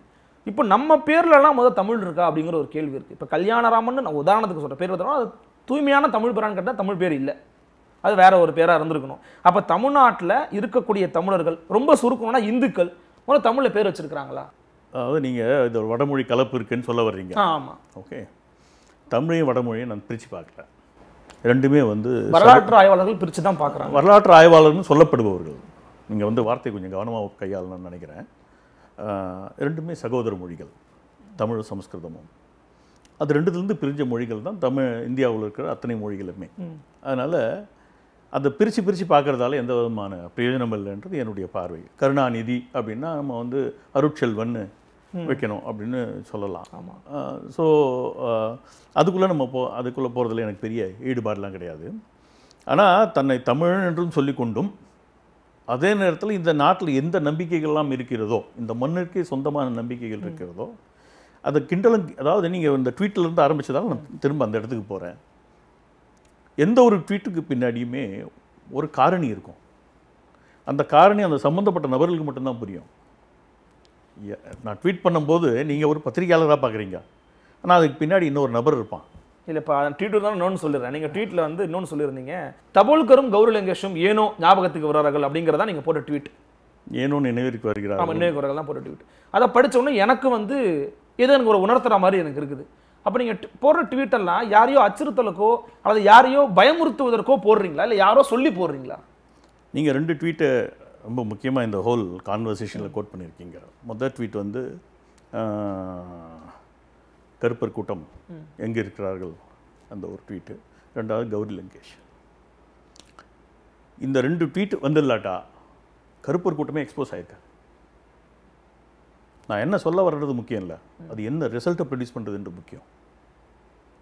இப்போ நம்ம பேர்லலாம் முதல் தமிழ் இருக்கா அப்படிங்கிற ஒரு கேள்வி இருக்குது இப்போ கல்யாணராமன் நான் உதாரணத்துக்கு சொல்கிற பேர் அது தூய்மையான தமிழ் பெறான்னு கேட்டால் தமிழ் பேர் இல்லை அது வேற ஒரு பேராக இருந்திருக்கணும் அப்போ தமிழ்நாட்டில் இருக்கக்கூடிய தமிழர்கள் ரொம்ப சுருக்கணும்னா இந்துக்கள் முதல்ல தமிழில் பேர் வச்சுருக்கிறாங்களா அதாவது நீங்கள் இது வடமொழி கலப்பு இருக்குன்னு சொல்ல வர்றீங்க ஆமாம் ஓகே தமிழையும் வடமொழியும் நான் பிரித்து பார்க்குறேன் ரெண்டுமே வந்து வரலாற்று ஆய்வாளர்கள் பிரித்து தான் பார்க்குறாங்க வரலாற்று ஆய்வாளர்னு சொல்லப்படுபவர்கள் நீங்கள் வந்து வார்த்தை கொஞ்சம் கவனமாக கையாளணும்னு நினைக்கிறேன் ரெண்டுமே சகோதர மொழிகள் தமிழ் சமஸ்கிருதமும் அது ரெண்டுத்துலேருந்து பிரிஞ்ச மொழிகள் தான் தமிழ் இந்தியாவில் இருக்கிற அத்தனை மொழிகளுமே அதனால் அந்த பிரித்து பிரித்து பார்க்குறதால எந்த விதமான பிரயோஜனம் இல்லைன்றது என்னுடைய பார்வை கருணாநிதி அப்படின்னா நம்ம வந்து அருட்செல்வன்னு வைக்கணும் அப்படின்னு சொல்லலாம் ஆமாம் ஸோ அதுக்குள்ளே நம்ம போ அதுக்குள்ளே போகிறதுல எனக்கு பெரிய ஈடுபாடெலாம் கிடையாது ஆனால் தன்னை தமிழன் என்றும் சொல்லிக்கொண்டும் அதே நேரத்தில் இந்த நாட்டில் எந்த நம்பிக்கைகள்லாம் இருக்கிறதோ இந்த மண்ணிற்கே சொந்தமான நம்பிக்கைகள் இருக்கிறதோ அதை கிண்டலம் அதாவது நீங்கள் இந்த ட்வீட்டிலேருந்து ஆரம்பித்ததால் நான் திரும்ப அந்த இடத்துக்கு போகிறேன் எந்த ஒரு ட்வீட்டுக்கு பின்னாடியுமே ஒரு காரணி இருக்கும் அந்த காரணி அந்த சம்மந்தப்பட்ட நபர்களுக்கு மட்டும்தான் புரியும் நான் ட்வீட் பண்ணும்போது நீங்கள் ஒரு பத்திரிகையாளராக பார்க்குறீங்க ஆனால் அதுக்கு பின்னாடி இன்னொரு நபர் இருப்பான் இல்லை இப்போ ட்வீட்டர் தான் இன்னொன்று சொல்லிடுறேன் நீங்கள் ட்வீட்டில் வந்து இன்னொன்று சொல்லியிருந்தீங்க தபோல்கரும் கௌரி லங்கேஷும் ஏனோ ஞாபகத்துக்கு வர்றார்கள் அப்படிங்கிறதா நீங்கள் போட்ட ட்வீட் ஏனோ நினைவிற்கு வருகிறார் நினைவுக்கு தான் போட்ட ட்வீட் அதை படித்தோன்னே உடனே எனக்கு வந்து எது எனக்கு ஒரு உணர்த்துற மாதிரி எனக்கு இருக்குது அப்போ நீங்கள் போடுற ட்வீட்டெல்லாம் யாரையோ அச்சுறுத்தலுக்கோ அல்லது யாரையோ பயமுறுத்துவதற்கோ போடுறீங்களா இல்லை யாரோ சொல்லி போடுறீங்களா நீங்கள் ரெண்டு ட்வீட்டை ரொம்ப முக்கியமாக இந்த ஹோல் கான்வர்சேஷனில் கோட் பண்ணியிருக்கீங்க மொதல் ட்வீட் வந்து கருப்பர் கூட்டம் எங்கே இருக்கிறார்கள் அந்த ஒரு ட்வீட்டு ரெண்டாவது கௌரி லங்கேஷ் இந்த ரெண்டு ட்வீட் வந்துடலாட்டா கருப்பர் கூட்டமே எக்ஸ்போஸ் ஆகிருக்கேன் நான் என்ன சொல்ல வர்றது முக்கியம் இல்லை அது என்ன ரிசல்ட்டை ப்ரொடியூஸ் பண்ணுறதுன்ற முக்கியம்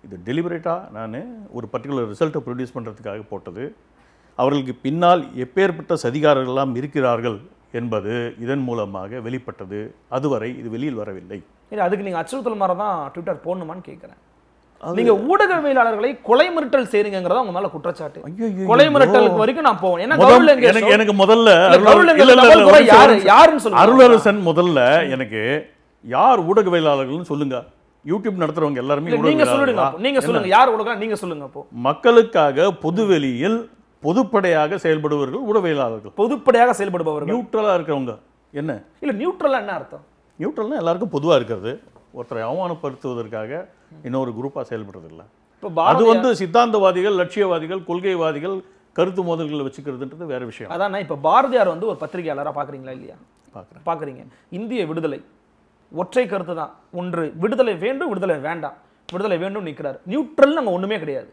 இது டெலிபரேட்டாக நான் ஒரு பர்டிகுலர் ரிசல்ட்டை ப்ரொடியூஸ் பண்ணுறதுக்காக போட்டது அவர்களுக்கு பின்னால் எப்பேற்பட்ட சதிகாரர்கள்லாம் இருக்கிறார்கள் என்பது இதன் மூலமாக வெளிப்பட்டது அதுவரை இது வெளியில் வரவில்லை இல்லை அதுக்கு நீங்கள் அச்சுறுத்தல் மாதிரி தான் ட்விட்டர் போடணுமான்னு கேட்குறேன் நீங்க ஊடகவியலாளர்களை கொலை மிரட்டல் செய்றீங்கிறத உங்க மேல குற்றச்சாட்டு கொலை மிரட்டலுக்கு வரைக்கும் நான் போவேன் எனக்கு எனக்கு முதல்ல யாருன்னு சொல்லுங்க அருளரசன் முதல்ல எனக்கு யார் ஊடகவியலாளர்கள்னு சொல்லுங்க யூடியூப் நடத்துறவங்க எல்லாருமே நீங்க சொல்லுங்க நீங்க சொல்லுங்க யார் ஊடகம் நீங்க சொல்லுங்க அப்போ மக்களுக்காக பொதுவெளியில் பொதுப்படையாக செயல்படுபவர்கள் ஊடகவியலாளர்கள் பொதுப்படையாக செயல்படுபவர்கள் நியூட்ரலா இருக்கிறவங்க என்ன இல்ல நியூட்ரலா என்ன அர்த்தம் நியூட்ரல்னா எல்லாருக்கும் பொதுவா இருக்கிறது ஒருத்தரை அவமானப்படுத்துவதற்காக இன்னொரு குரூப்பாக செயல்படுறதில்லை இப்போ அது வந்து சித்தாந்தவாதிகள் லட்சியவாதிகள் கொள்கைவாதிகள் கருத்து மோதல்களை வச்சுக்கிறதுன்றது வேற விஷயம் அதான் இப்போ பாரதியார் வந்து ஒரு பத்திரிகையாளராக பார்க்குறீங்களா இல்லையா பார்க்குறேன் பார்க்குறீங்க இந்திய விடுதலை ஒற்றை கருத்து தான் ஒன்று விடுதலை வேண்டும் விடுதலை வேண்டாம் விடுதலை வேண்டும் நிற்கிறார் நியூட்ரல் அங்கே ஒன்றுமே கிடையாது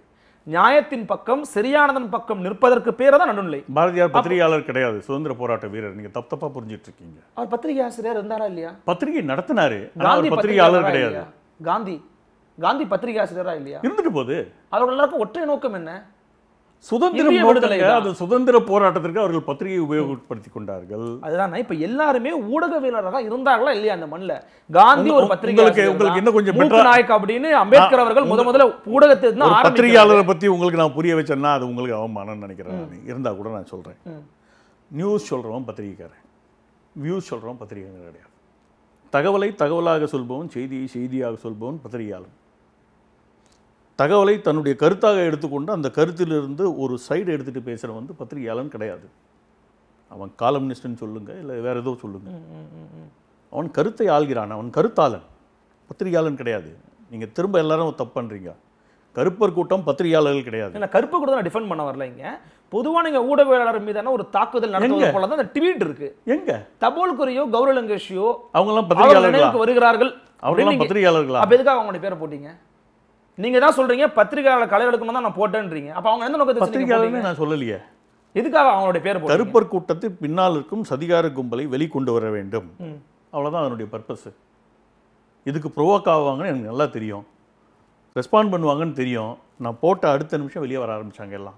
நியாயத்தின் பக்கம் சரியானதன் பக்கம் நிற்பதற்கு பேரை தான் நடுநிலை பாரதியார் பத்திரிகையாளர் கிடையாது சுதந்திர போராட்ட வீரர் நீங்க தப்பு தப்பா புரிஞ்சிட்டு இருக்கீங்க அவர் பத்திரிகை ஆசிரியர் இருந்தாரா இல்லையா பத்திரிகை நடத்தினாரு காந்தி பத்திரிகையாளர் கிடையாது காந்தி காந்தி பத்திரிகை ஆசிரியரா இல்லையா இருந்துட்டு போகுது அவர்கள் எல்லாருக்கும் ஒற்றை நோக்கம் என்ன சுதந்திரம் அது சுதந்திர போராட்டத்திற்கு அவர்கள் பத்திரிகை உபயோகப்படுத்தி கொண்டார்கள் அதுதான் இப்ப எல்லாருமே ஊடகவியலராக இருந்தாங்களா இல்லையா அந்த மண்ணில் காந்தி ஒரு பத்திரிகை உங்களுக்கு இன்னும் கொஞ்சம் நாயக் அப்படின்னு அம்பேத்கர் அவர்கள் முத முதல்ல ஊடகத்தை பத்திரிகையாளரை பத்தி உங்களுக்கு நான் புரிய வச்சேன்னா அது உங்களுக்கு அவமானம் நினைக்கிறேன் இருந்தா கூட நான் சொல்றேன் நியூஸ் சொல்றவன் பத்திரிகைக்காரன் வியூஸ் சொல்றோம் பத்திரிகைக்காரன் கிடையாது தகவலை தகவலாக சொல்பவன் செய்தியை செய்தியாக சொல்பவன் பத்திரிகையாளன் தகவலை தன்னுடைய கருத்தாக எடுத்துக்கொண்டு அந்த கருத்திலிருந்து ஒரு சைடு எடுத்துகிட்டு பேசுகிற வந்து பத்திரிகையாளன் கிடையாது அவன் காலம்னிஸ்ட்னு சொல்லுங்கள் இல்லை வேறு ஏதோ சொல்லுங்கள் அவன் கருத்தை ஆள்கிறான் அவன் கருத்தாளன் பத்திரிகையாளன் கிடையாது நீங்கள் திரும்ப எல்லாரும் தப்பு பண்ணுறீங்க கருப்பர் கூட்டம் பத்திரிகையாளர்கள் கிடையாது இல்லை கருப்பு கூட நான் டிஃபெண்ட் பண்ண வரல இங்கே பொதுவாக நீங்கள் ஊடகவியலாளர் மீதான ஒரு தாக்குதல் நடந்தது போல தான் அந்த ட்வீட் இருக்கு எங்க தபோல் குறையோ கௌரவ அவங்கெல்லாம் பத்திரிகையாளர்கள் வருகிறார்கள் அவங்க பத்திரிகையாளர்களா அப்போ எதுக்காக அவங்களுடைய பேரை போட்டீங்க நீங்கள் தான் சொல்கிறீங்க பத்திரிகையாளர் களை எடுக்கணும் தான் நான் போட்டேன்றீங்க அப்போ அவங்க எந்த நோக்கத்தை பத்திரிகையாளர் நான் சொல்லலையே எதுக்காக அவங்களுடைய பேர் கருப்பர் கூட்டத்தில் பின்னால் இருக்கும் சதிகார கும்பலை வெளிக்கொண்டு வர வேண்டும் அவ்வளோதான் அதனுடைய பர்பஸ் இதுக்கு ப்ரோவோக் ஆவாங்கன்னு எனக்கு நல்லா தெரியும் ரெஸ்பாண்ட் பண்ணுவாங்கன்னு தெரியும் நான் போட்ட அடுத்த நிமிஷம் வெளியே வர ஆரம்பித்தாங்க எல்லாம்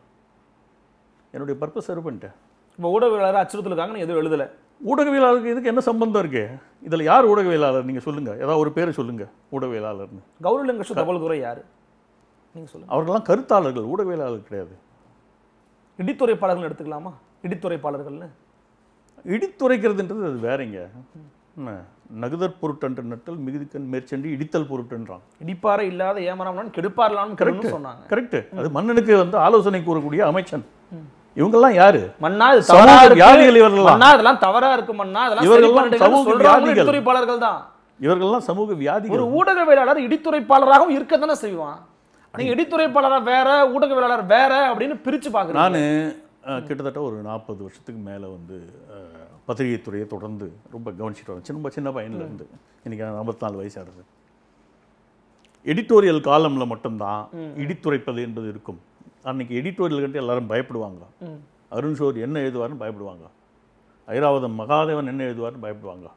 என்னுடைய பர்பஸ் சர்வ் பண்ணிட்டேன் இப்போ ஊடகவியலாளர் அச்சுறுத்தலுக்காக நான் எதுவும் எழுதலை ஊடகவியலாளருக்கு இதுக்கு என்ன சம்பந்தம் இருக்கு இதில் யார் ஊடகவியலாளர் நீங்கள் சொல்லுங்கள் ஏதாவது ஒரு பேரை சொல்லுங்கள் ஊடகவியலாளர்னு கௌரலிங்கஷ தபல்துறை யார் நீங்கள் சொல்லுங்கள் அவர்கள்லாம் கருத்தாளர்கள் ஊடகவியலாளர் கிடையாது இடித்துறைப்பாளர்கள் எடுத்துக்கலாமா இடித்துறைப்பாளர்கள்னு இடித்துறைக்கிறதுன்றது அது வேறங்க நகுதற் பொருட்டன்று நட்டல் மிகுதிக்கண் மேற்சென்று இடித்தல் பொருட்டுன்றான் இடிப்பார இல்லாத ஏமாறாமலான்னு கெடுப்பாரலான்னு கரெக்ட் சொன்னாங்க கரெக்ட் அது மன்னனுக்கு வந்து ஆலோசனை கூறக்கூடிய அமைச்சன் இவங்கெல்லாம் யாரு மன்னா தவறா வியாதிகள் இவர்கள் மன்னா தவறா இருக்கு மன்னா இவர்கள் இடித்துரைப்பாளர்கள் தான் இவர்கள்லாம் சமூக வியாதி ஒரு ஊடகவியலாளர் இடித்துரைப்பாளராகவும் இருக்க தானே செய்வான் நீங்க இடித்துரைப்பாளராக வேற ஊடகவியலாளர் வேற அப்படின்னு பிரிச்சு பாக்குறேன் நான் கிட்டத்தட்ட ஒரு நாற்பது வருஷத்துக்கு மேலே வந்து பத்திரிகை துறையை தொடர்ந்து ரொம்ப கவனிச்சுட்டு வரேன் சின்ன சின்ன பையனில் இருந்து இன்னைக்கு ஐம்பத்தி நாலு வயசு ஆகுது எடிட்டோரியல் காலமில் மட்டும்தான் இடித்துரைப்பது என்பது இருக்கும் அன்றைக்கி எடிட்டோரியல் கட்டி எல்லாரும் பயப்படுவாங்க அருண் சோர் என்ன எழுதுவார்னு பயப்படுவாங்க ஐராவதம் மகாதேவன் என்ன எழுதுவார்னு பயப்படுவாங்க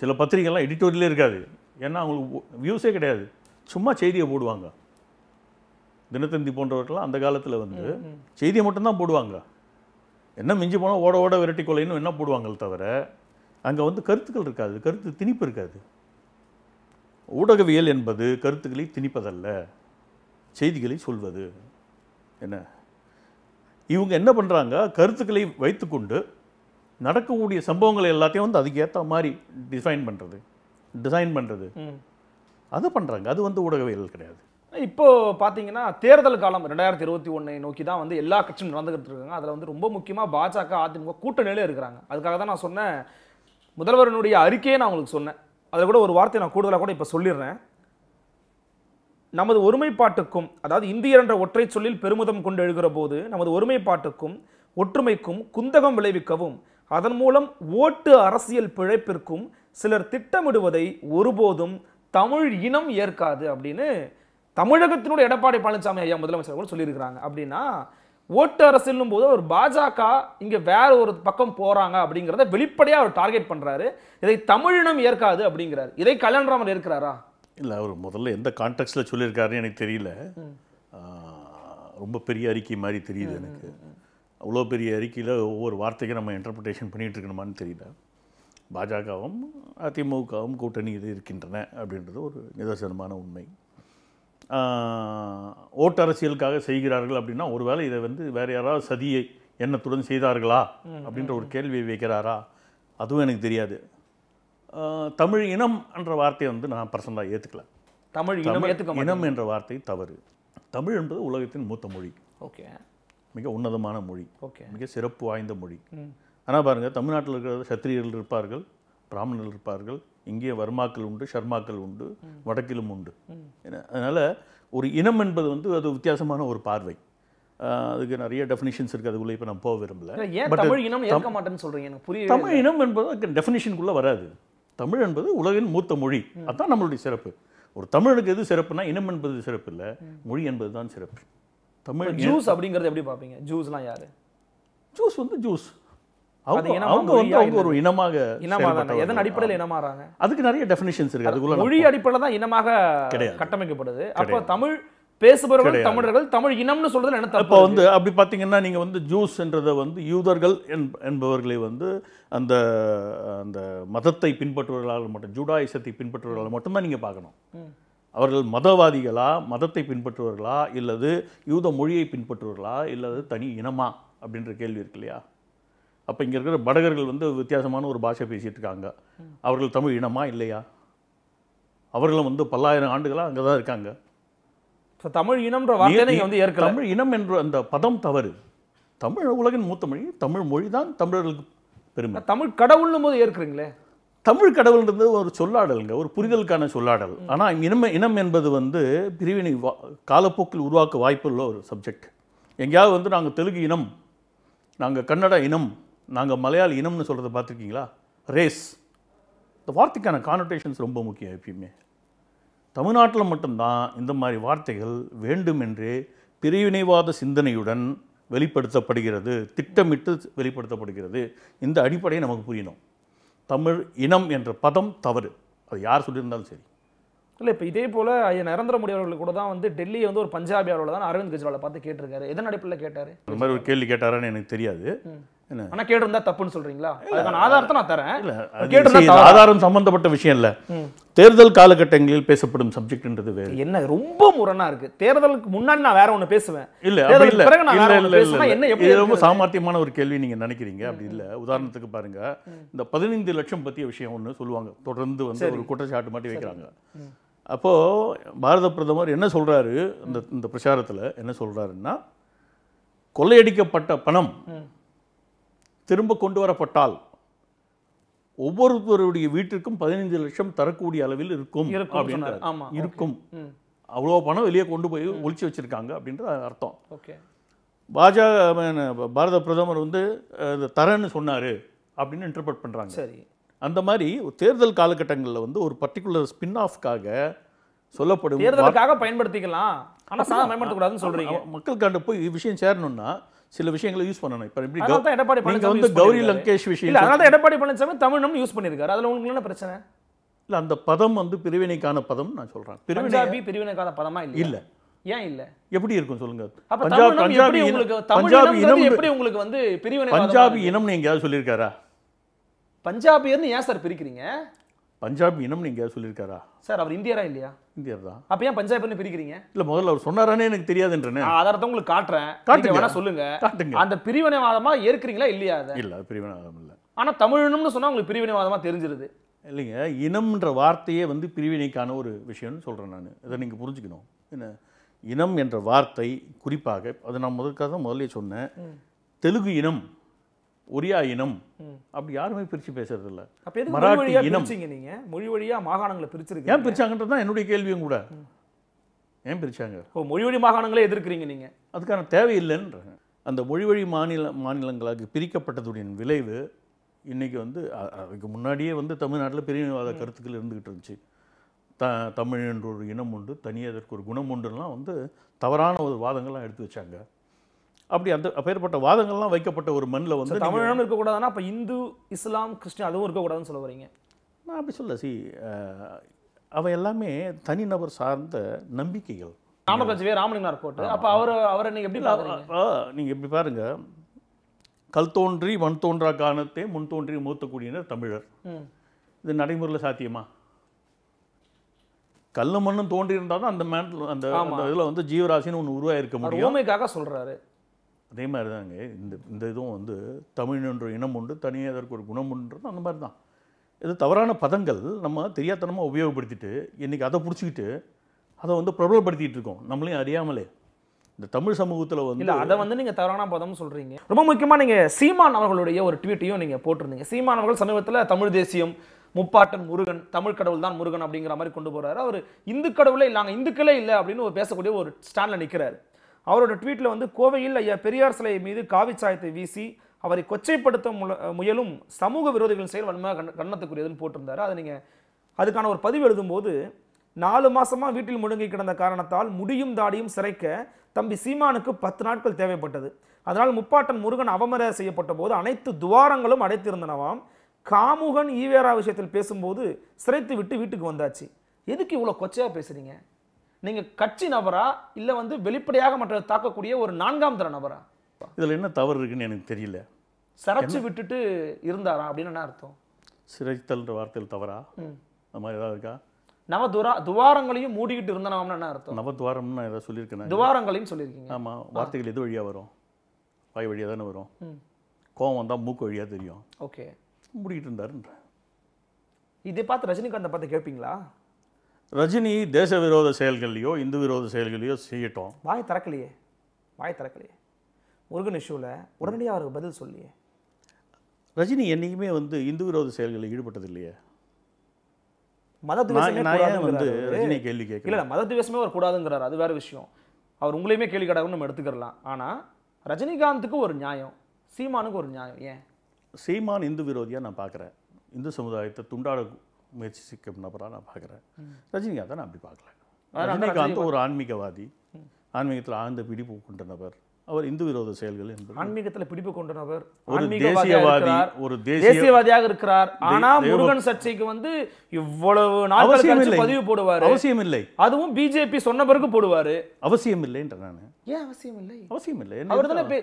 சில பத்திரிகைலாம் எடிட்டோரியலே இருக்காது ஏன்னா அவங்களுக்கு வியூஸே கிடையாது சும்மா செய்தியை போடுவாங்க தினத்தந்தி போன்றவர்கள்லாம் அந்த காலத்தில் வந்து செய்தியை மட்டும்தான் போடுவாங்க என்ன மிஞ்சி போனால் ஓட ஓட விரட்டி கொலைன்னு என்ன போடுவாங்களே தவிர அங்கே வந்து கருத்துக்கள் இருக்காது கருத்து திணிப்பு இருக்காது ஊடகவியல் என்பது கருத்துக்களை திணிப்பதல்ல செய்திகளை சொல்வது என்ன இவங்க என்ன பண்ணுறாங்க கருத்துக்களை வைத்துக்கொண்டு நடக்கக்கூடிய சம்பவங்களை எல்லாத்தையும் வந்து அதுக்கேற்ற மாதிரி டிசைன் பண்ணுறது டிசைன் பண்ணுறது அது பண்ணுறாங்க அது வந்து ஊடகவியல் கிடையாது இப்போது பார்த்தீங்கன்னா தேர்தல் காலம் ரெண்டாயிரத்தி இருபத்தி ஒன்றை நோக்கி தான் வந்து எல்லா கட்சியும் நடந்துகிட்டு இருக்காங்க அதில் வந்து ரொம்ப முக்கியமாக பாஜக அதிமுக கூட்டணியிலே இருக்கிறாங்க அதுக்காக தான் நான் சொன்னேன் முதல்வரனுடைய அறிக்கையை நான் உங்களுக்கு சொன்னேன் அதில் கூட ஒரு வார்த்தை நான் கூடுதலாக கூட இப்போ சொல்லிடுறேன் நமது ஒருமைப்பாட்டுக்கும் அதாவது இந்தியர் என்ற ஒற்றை சொல்லில் பெருமிதம் கொண்டு எழுகிற போது நமது ஒருமைப்பாட்டுக்கும் ஒற்றுமைக்கும் குந்தகம் விளைவிக்கவும் அதன் மூலம் ஓட்டு அரசியல் பிழைப்பிற்கும் சிலர் திட்டமிடுவதை ஒருபோதும் தமிழ் இனம் ஏற்காது அப்படின்னு தமிழகத்தினுடைய எடப்பாடி பழனிசாமி ஐயா முதலமைச்சர் கூட சொல்லியிருக்கிறாங்க அப்படின்னா ஓட்டு அரசியலும் போது ஒரு பாஜக இங்கே வேற ஒரு பக்கம் போகிறாங்க அப்படிங்கிறத வெளிப்படையாக அவர் டார்கெட் பண்ணுறாரு இதை தமிழினம் ஏற்காது அப்படிங்கிறார் இதை கல்யாணராமர் ஏற்கிறாரா இல்லை அவர் முதல்ல எந்த கான்டெக்ட்டில் சொல்லியிருக்காருன்னு எனக்கு தெரியல ரொம்ப பெரிய அறிக்கை மாதிரி தெரியுது எனக்கு அவ்வளோ பெரிய அறிக்கையில் ஒவ்வொரு வார்த்தைக்கும் நம்ம இன்டர்பிரிட்டேஷன் பண்ணிகிட்டு இருக்கணுமான்னு தெரியல பாஜகவும் அதிமுகவும் கூட்டணி இது இருக்கின்றன அப்படின்றது ஒரு நிதர்சனமான உண்மை ஓட்டு அரசியலுக்காக செய்கிறார்கள் அப்படின்னா ஒருவேளை இதை வந்து வேறு யாராவது சதியை எண்ணத்துடன் செய்தார்களா அப்படின்ற ஒரு கேள்வியை வைக்கிறாரா அதுவும் எனக்கு தெரியாது தமிழ் இனம் என்ற வார்த்தையை வந்து நான் பர்சனலாக ஏற்றுக்கல தமிழ் இனம் ஏற்றுக்க இனம் என்ற வார்த்தை தவறு தமிழ் என்பது உலகத்தின் மூத்த மொழி ஓகே மிக உன்னதமான மொழி ஓகே மிக சிறப்பு வாய்ந்த மொழி ஆனால் பாருங்கள் தமிழ்நாட்டில் இருக்கிற சத்திரியர்கள் இருப்பார்கள் பிராமணர்கள் இருப்பார்கள் இங்கே வர்மாக்கள் உண்டு ஷர்மாக்கள் உண்டு வடக்கிலும் உண்டு அதனால் ஒரு இனம் என்பது வந்து அது வித்தியாசமான ஒரு பார்வை அதுக்கு நிறைய டெஃபினிஷன்ஸ் இருக்குது அதுக்குள்ளே இப்போ நான் போக விரும்பல தமிழ் இனம் ஏற்க மாட்டேன்னு எனக்கு தமிழ் இனம் என்பது டெஃபினிஷனுக்குள்ளே வராது தமிழ் என்பது உலகின் மூத்த மொழி அதுதான் நம்மளுடைய சிறப்பு ஒரு தமிழுக்கு எது சிறப்புனா இனம் என்பது சிறப்பு இல்லை மொழி என்பது தான் சிறப்பு தமிழ் ஜூஸ் அப்படிங்கிறது எப்படி பார்ப்பீங்க ஜூஸ்லாம் யாரு ஜூஸ் வந்து ஜூஸ் அவங்க அவங்க வந்து அவங்க ஒரு இனமாக இனமாக எதன் அடிப்படையில் இனமாறாங்க அதுக்கு நிறைய டெஃபினிஷன்ஸ் இருக்கு அதுக்குள்ள மொழி அடிப்படையில் தான் இனமாக கட்டமைக்கப்படுது அப்போ தமிழ் பேசுபவர்கள் தமிழர்கள் தமிழ் இனம்னு சொல்றது என்ன இப்போ வந்து அப்படி பார்த்தீங்கன்னா நீங்கள் வந்து என்றதை வந்து யூதர்கள் என்பவர்களை வந்து அந்த அந்த மதத்தை பின்பற்றுவர்களால் மட்டும் ஜூடாயிசத்தை பின்பற்றுவர்களால் மட்டும்தான் நீங்கள் பார்க்கணும் அவர்கள் மதவாதிகளா மதத்தை பின்பற்றுவர்களா இல்லது யூத மொழியை பின்பற்றுவர்களா இல்லது தனி இனமா அப்படின்ற கேள்வி இருக்கு இல்லையா அப்போ இங்கே இருக்கிற படகர்கள் வந்து வித்தியாசமான ஒரு பாஷை பேசிகிட்டு இருக்காங்க அவர்கள் தமிழ் இனமா இல்லையா அவர்களும் வந்து பல்லாயிரம் ஆண்டுகளாக அங்கே தான் இருக்காங்க தமிழ் இனம்ன்ற வார்த்தை நீங்கள் வந்து ஏற்கனவே தமிழ் இனம் என்ற அந்த பதம் தவறு தமிழ் உலகின் மூத்த மொழி தமிழ் மொழி தான் தமிழர்களுக்கு பெருமை தமிழ் கடவுள்னும் போது ஏற்கிறீங்களே தமிழ் கடவுள்ன்றது ஒரு சொல்லாடலுங்க ஒரு புரிதலுக்கான சொல்லாடல் ஆனால் இனம் இனம் என்பது வந்து பிரிவினை வா காலப்போக்கில் உருவாக்க வாய்ப்புள்ள ஒரு சப்ஜெக்ட் எங்கேயாவது வந்து நாங்கள் தெலுங்கு இனம் நாங்கள் கன்னட இனம் நாங்கள் மலையாள இனம்னு சொல்கிறத பார்த்துருக்கீங்களா ரேஸ் இந்த வார்த்தைக்கான கானோட்டேஷன்ஸ் ரொம்ப முக்கியம் எப்பயுமே தமிழ்நாட்டில் மட்டும்தான் இந்த மாதிரி வார்த்தைகள் வேண்டுமென்றே பிரிவினைவாத சிந்தனையுடன் வெளிப்படுத்தப்படுகிறது திட்டமிட்டு வெளிப்படுத்தப்படுகிறது இந்த அடிப்படையை நமக்கு புரியணும் தமிழ் இனம் என்ற பதம் தவறு அது யார் சொல்லியிருந்தாலும் சரி இல்லை இப்போ இதே போல் ஐயா நரேந்திர மோடி அவர்கள் கூட தான் வந்து டெல்லியை வந்து ஒரு பஞ்சாபி அவர்களை தான் அரவிந்த் கெஜ்ரிவாலை பார்த்து கேட்டிருக்காரு எதன் அடிப்படையில் கேட்டார் இந்த மாதிரி ஒரு கேள்வி கேட்டாரான்னு எனக்கு தெரியாது ஆனா கேட்டிருந்தா தப்புன்னு சொல்றீங்களா அதுக்கான ஆதாரத்தை நான் தரேன் ஆதாரம் சம்பந்தப்பட்ட விஷயம் இல்ல தேர்தல் காலகட்டங்களில் பேசப்படும் சப்ஜெக்ட்ன்றது வேறு என்ன ரொம்ப முரணா இருக்கு தேர்தலுக்கு முன்னாடி நான் வேற ஒண்ணு பேசுவேன் இல்ல இல்ல என்ன எப்படி ரொம்ப சாமர்த்தியமான ஒரு கேள்வி நீங்க நினைக்கிறீங்க அப்படி இல்ல உதாரணத்துக்கு பாருங்க இந்த பதினைந்து லட்சம் பத்திய விஷயம் ஒன்று சொல்லுவாங்க தொடர்ந்து வந்து ஒரு குற்றச்சாட்டு மாட்டி வைக்கிறாங்க அப்போ பாரத பிரதமர் என்ன சொல்றாரு இந்த இந்த பிரச்சாரத்துல என்ன சொல்றாருன்னா கொள்ளையடிக்கப்பட்ட பணம் திரும்ப கொண்டு வரப்பட்டால் ஒவ்வொருத்தருடைய வீட்டிற்கும் பதினைஞ்சு லட்சம் தரக்கூடிய அளவில் இருக்கும் அப்படின்னு இருக்கும் அவ்வளோ பணம் வெளியே கொண்டு போய் ஒழிச்சு வச்சுருக்காங்க அப்படின்றது அர்த்தம் ஓகே பாஜக பாரத பிரதமர் வந்து தரேன்னு சொன்னார் அப்படின்னு இன்டர்பிரட் பண்ணுறாங்க சரி அந்த மாதிரி தேர்தல் காலகட்டங்களில் வந்து ஒரு பர்டிகுலர் ஸ்பின் ஆஃப்காக சொல்லப்படும் தேர்தலுக்காக பயன்படுத்திக்கலாம் ஆனால் பயன்படுத்தக்கூடாதுன்னு சொல்கிறீங்க கண்டு போய் விஷயம் சேரணும்னா சில விஷயங்களை யூஸ் பண்ணணும் இப்போ எப்படி தான் எடப்பாடி பழனிசாமி வந்து கௌரி லங்கேஷ் விஷயம் இல்லை அதனால தான் எடப்பாடி பழனிசாமி தமிழ்னு யூஸ் பண்ணியிருக்காரு அதில் உங்களுக்கு என்ன பிரச்சனை இல்லை அந்த பதம் வந்து பிரிவினைக்கான பதம் நான் சொல்கிறேன் பிரிவினை பிரிவினைக்கான பதமா இல்லை இல்லை ஏன் இல்ல எப்படி இருக்கும் சொல்லுங்க பஞ்சாபி இனம் எப்படி உங்களுக்கு வந்து பிரிவினை பஞ்சாபி இனம்னு எங்கேயாவது சொல்லியிருக்காரா பஞ்சாபியர்னு ஏன் சார் பிரிக்கிறீங்க பஞ்சாப் இனம் நீங்கள் சொல்லியிருக்காரா சார் அவர் இந்தியரா இல்லையா இந்தியர் தான் அப்போ ஏன் பஞ்சாப்னு பிரிக்கிறீங்க இல்லை முதல்ல அவர் சொன்னாரானே எனக்கு தெரியாதுன்றேன் அதார்த்தம் உங்களுக்கு காட்டுறேன் காட்டுங்க வேணா சொல்லுங்க காட்டுங்க அந்த பிரிவினைவாதமாக ஏற்கிறீங்களா இல்லையா அதை இல்லை பிரிவினைவாதம் இல்லை ஆனால் இனம்னு சொன்னால் உங்களுக்கு பிரிவினைவாதமாக தெரிஞ்சிருது இல்லைங்க இனம்ன்ற வார்த்தையே வந்து பிரிவினைக்கான ஒரு விஷயம்னு சொல்கிறேன் நான் இதை நீங்கள் புரிஞ்சுக்கணும் என்ன இனம் என்ற வார்த்தை குறிப்பாக அது நான் முதற்காக முதல்ல சொன்னேன் தெலுங்கு இனம் ஒரியா இனம் அப்படி யாருமே பிரித்து பேசுறது இல்லை மராட்டி இனம் நீங்கள் மொழி வழியாக மாகாணங்களை பிரிச்சிருக்கு ஏன் பிரிச்சாங்கன்றது தான் என்னுடைய கேள்வியும் கூட ஏன் பிரிச்சாங்க ஓ மொழி வழி மாகாணங்களே எதிர்க்கிறீங்க நீங்கள் அதுக்கான தேவையில்லைன்றாங்க அந்த மொழி வழி மாநில மாநிலங்களாக பிரிக்கப்பட்டதுடைய விளைவு இன்றைக்கி வந்து அதுக்கு முன்னாடியே வந்து தமிழ்நாட்டில் பிரிவினைவாத கருத்துக்கள் இருந்துக்கிட்டு இருந்துச்சு த தமிழ் என்ற ஒரு இனம் உண்டு தனியாக அதற்கு ஒரு குணம் உண்டுலாம் வந்து தவறான ஒரு வாதங்கள்லாம் எடுத்து வச்சாங்க அப்படி அந்த அப்பேற்பட்ட வாதங்கள்லாம் வைக்கப்பட்ட ஒரு மண்ணில் வந்து தமிழகம் இருக்கக்கூடாதுன்னா அப்போ இந்து இஸ்லாம் கிறிஸ்டின் அதுவும் இருக்கக்கூடாதுன்னு சொல்ல வரீங்க நான் அப்படி சொல்ல சி அவை எல்லாமே தனிநபர் சார்ந்த நம்பிக்கைகள் ராமகட்சி ராமலிங்கார் போட்டு அப்போ அவர் அவரை நீங்கள் எப்படி நீங்கள் எப்படி பாருங்கள் கல் தோன்றி மண் தோன்றா காணத்தை முன் தோன்றி மூத்த குடியினர் தமிழர் இது நடைமுறையில் சாத்தியமா கல்லும் மண்ணும் தோன்றி தான் அந்த மேன் அந்த இதில் வந்து ஜீவராசின்னு ஒன்று உருவாயிருக்க முடியும் உண்மைக்காக சொல்கிறாரு அதே மாதிரி தாங்க இந்த இந்த இதுவும் வந்து தமிழ் என்ற இனம் உண்டு தனியாக அதற்கு ஒரு குணம் உண்டுன்னு அந்த மாதிரி தான் இது தவறான பதங்கள் நம்ம தெரியாதனமாக உபயோகப்படுத்திட்டு இன்றைக்கி அதை பிடிச்சிக்கிட்டு அதை வந்து பிரபலப்படுத்திகிட்டு இருக்கோம் நம்மளையும் அறியாமலே இந்த தமிழ் சமூகத்தில் வந்து இல்லை அதை வந்து நீங்கள் தவறான பதம்னு சொல்கிறீங்க ரொம்ப முக்கியமாக நீங்கள் சீமான் அவர்களுடைய ஒரு ட்வீட்டையும் நீங்கள் போட்டிருந்தீங்க சீமான் அவர்கள் சமீபத்தில் தமிழ் தேசியம் முப்பாட்டன் முருகன் தமிழ் கடவுள் தான் முருகன் அப்படிங்கிற மாதிரி கொண்டு போகிறாரு அவர் இந்து கடவுளே நாங்கள் இந்துக்களே இல்லை அப்படின்னு ஒரு பேசக்கூடிய ஒரு ஸ்டாண்டில் நிற்கிறாரு அவரோட ட்வீட்டில் வந்து கோவையில் ஐயா பெரியார் சிலை மீது காவிச்சாயத்தை வீசி அவரை கொச்சைப்படுத்த முயலும் சமூக விரோதிகளின் செயல் வன்மையாக கண் கண்ணத்துக்குரியதுன்னு போட்டிருந்தாரு அதை நீங்கள் அதுக்கான ஒரு பதிவு எழுதும்போது நாலு மாசமாக வீட்டில் முழுங்கி கிடந்த காரணத்தால் முடியும் தாடியும் சிறைக்க தம்பி சீமானுக்கு பத்து நாட்கள் தேவைப்பட்டது அதனால் முப்பாட்டன் முருகன் அவமர செய்யப்பட்ட போது அனைத்து துவாரங்களும் அடைத்திருந்தனவாம் காமுகன் ஈவேரா விஷயத்தில் பேசும்போது சிறைத்து விட்டு வீட்டுக்கு வந்தாச்சு எதுக்கு இவ்வளோ கொச்சையாக பேசுகிறீங்க நீங்கள் கட்சி நபரா இல்லை வந்து வெளிப்படையாக மற்ற தாக்கக்கூடிய ஒரு நான்காம் தர நபரா இதில் என்ன தவறு இருக்குன்னு எனக்கு தெரியல சிறச்சு விட்டுட்டு இருந்தாரா அப்படின்னு என்ன அர்த்தம் சிறைத்தல்ன்ற வார்த்தையில் தவறா அது மாதிரி ஏதாவது இருக்கா நவ துரா துவாரங்களையும் மூடிக்கிட்டு இருந்தானாம்னு என்ன அர்த்தம் நவ துவாரம்னு ஏதாவது சொல்லியிருக்கேன் துவாரங்களையும் சொல்லியிருக்கீங்க ஆமாம் வார்த்தைகள் எது வழியாக வரும் வாய் வழியாக தானே வரும் கோவம் வந்தால் மூக்கு வழியாக தெரியும் ஓகே மூடிக்கிட்டு இருந்தாருன்ற இதை பார்த்து ரஜினிகாந்தை பார்த்து கேட்பீங்களா ரஜினி தேச விரோத செயல்கள்லையோ இந்து விரோத செயல்களையோ செய்யட்டும் வாய் திறக்கலையே வாய் திறக்கலையே முருகன் இஷ்யூவில் உடனடியாக அவருக்கு பதில் சொல்லியே ரஜினி என்றைக்குமே வந்து இந்து விரோத செயல்களில் ஈடுபட்டது இல்லையே வந்து ரஜினி கேள்வி கேட்க இல்லை மத துவேஷமே அவர் கூடாதுங்கிறார் அது வேற விஷயம் அவர் உங்களையுமே கேள்வி கேட்டாருன்னு நம்ம எடுத்துக்கலாம் ஆனால் ரஜினிகாந்துக்கு ஒரு நியாயம் சீமானுக்கு ஒரு நியாயம் ஏன் சீமான் இந்து விரோதியாக நான் பார்க்குறேன் இந்து சமுதாயத்தை துண்டாட முயற்சிக்கும் நபராக நான் பார்க்குறேன் ரஜினிகாந்தை நான் அப்படி பார்க்கல ரஜினிகாந்த் ஒரு ஆன்மீகவாதி ஆன்மீகத்தில் ஆழ்ந்த பிடிப்பு கொண்ட நபர் அவர் இந்து விரோத செயல்கள் என்பது ஆன்மீகத்தில் பிடிப்பு கொண்ட ஒரு தேசியவாதி ஒரு தேசியவாதியாக இருக்கிறார் ஆனா முருகன் சர்ச்சைக்கு வந்து இவ்வளவு நாட்கள் பதிவு போடுவார் அவசியம் இல்லை அதுவும் பிஜேபி சொன்ன பிறகு போடுவாரு அவசியம் இல்லைன்ற நான் ஏன் அவசியம் இல்லை அவசியம் இல்லை அவர் தானே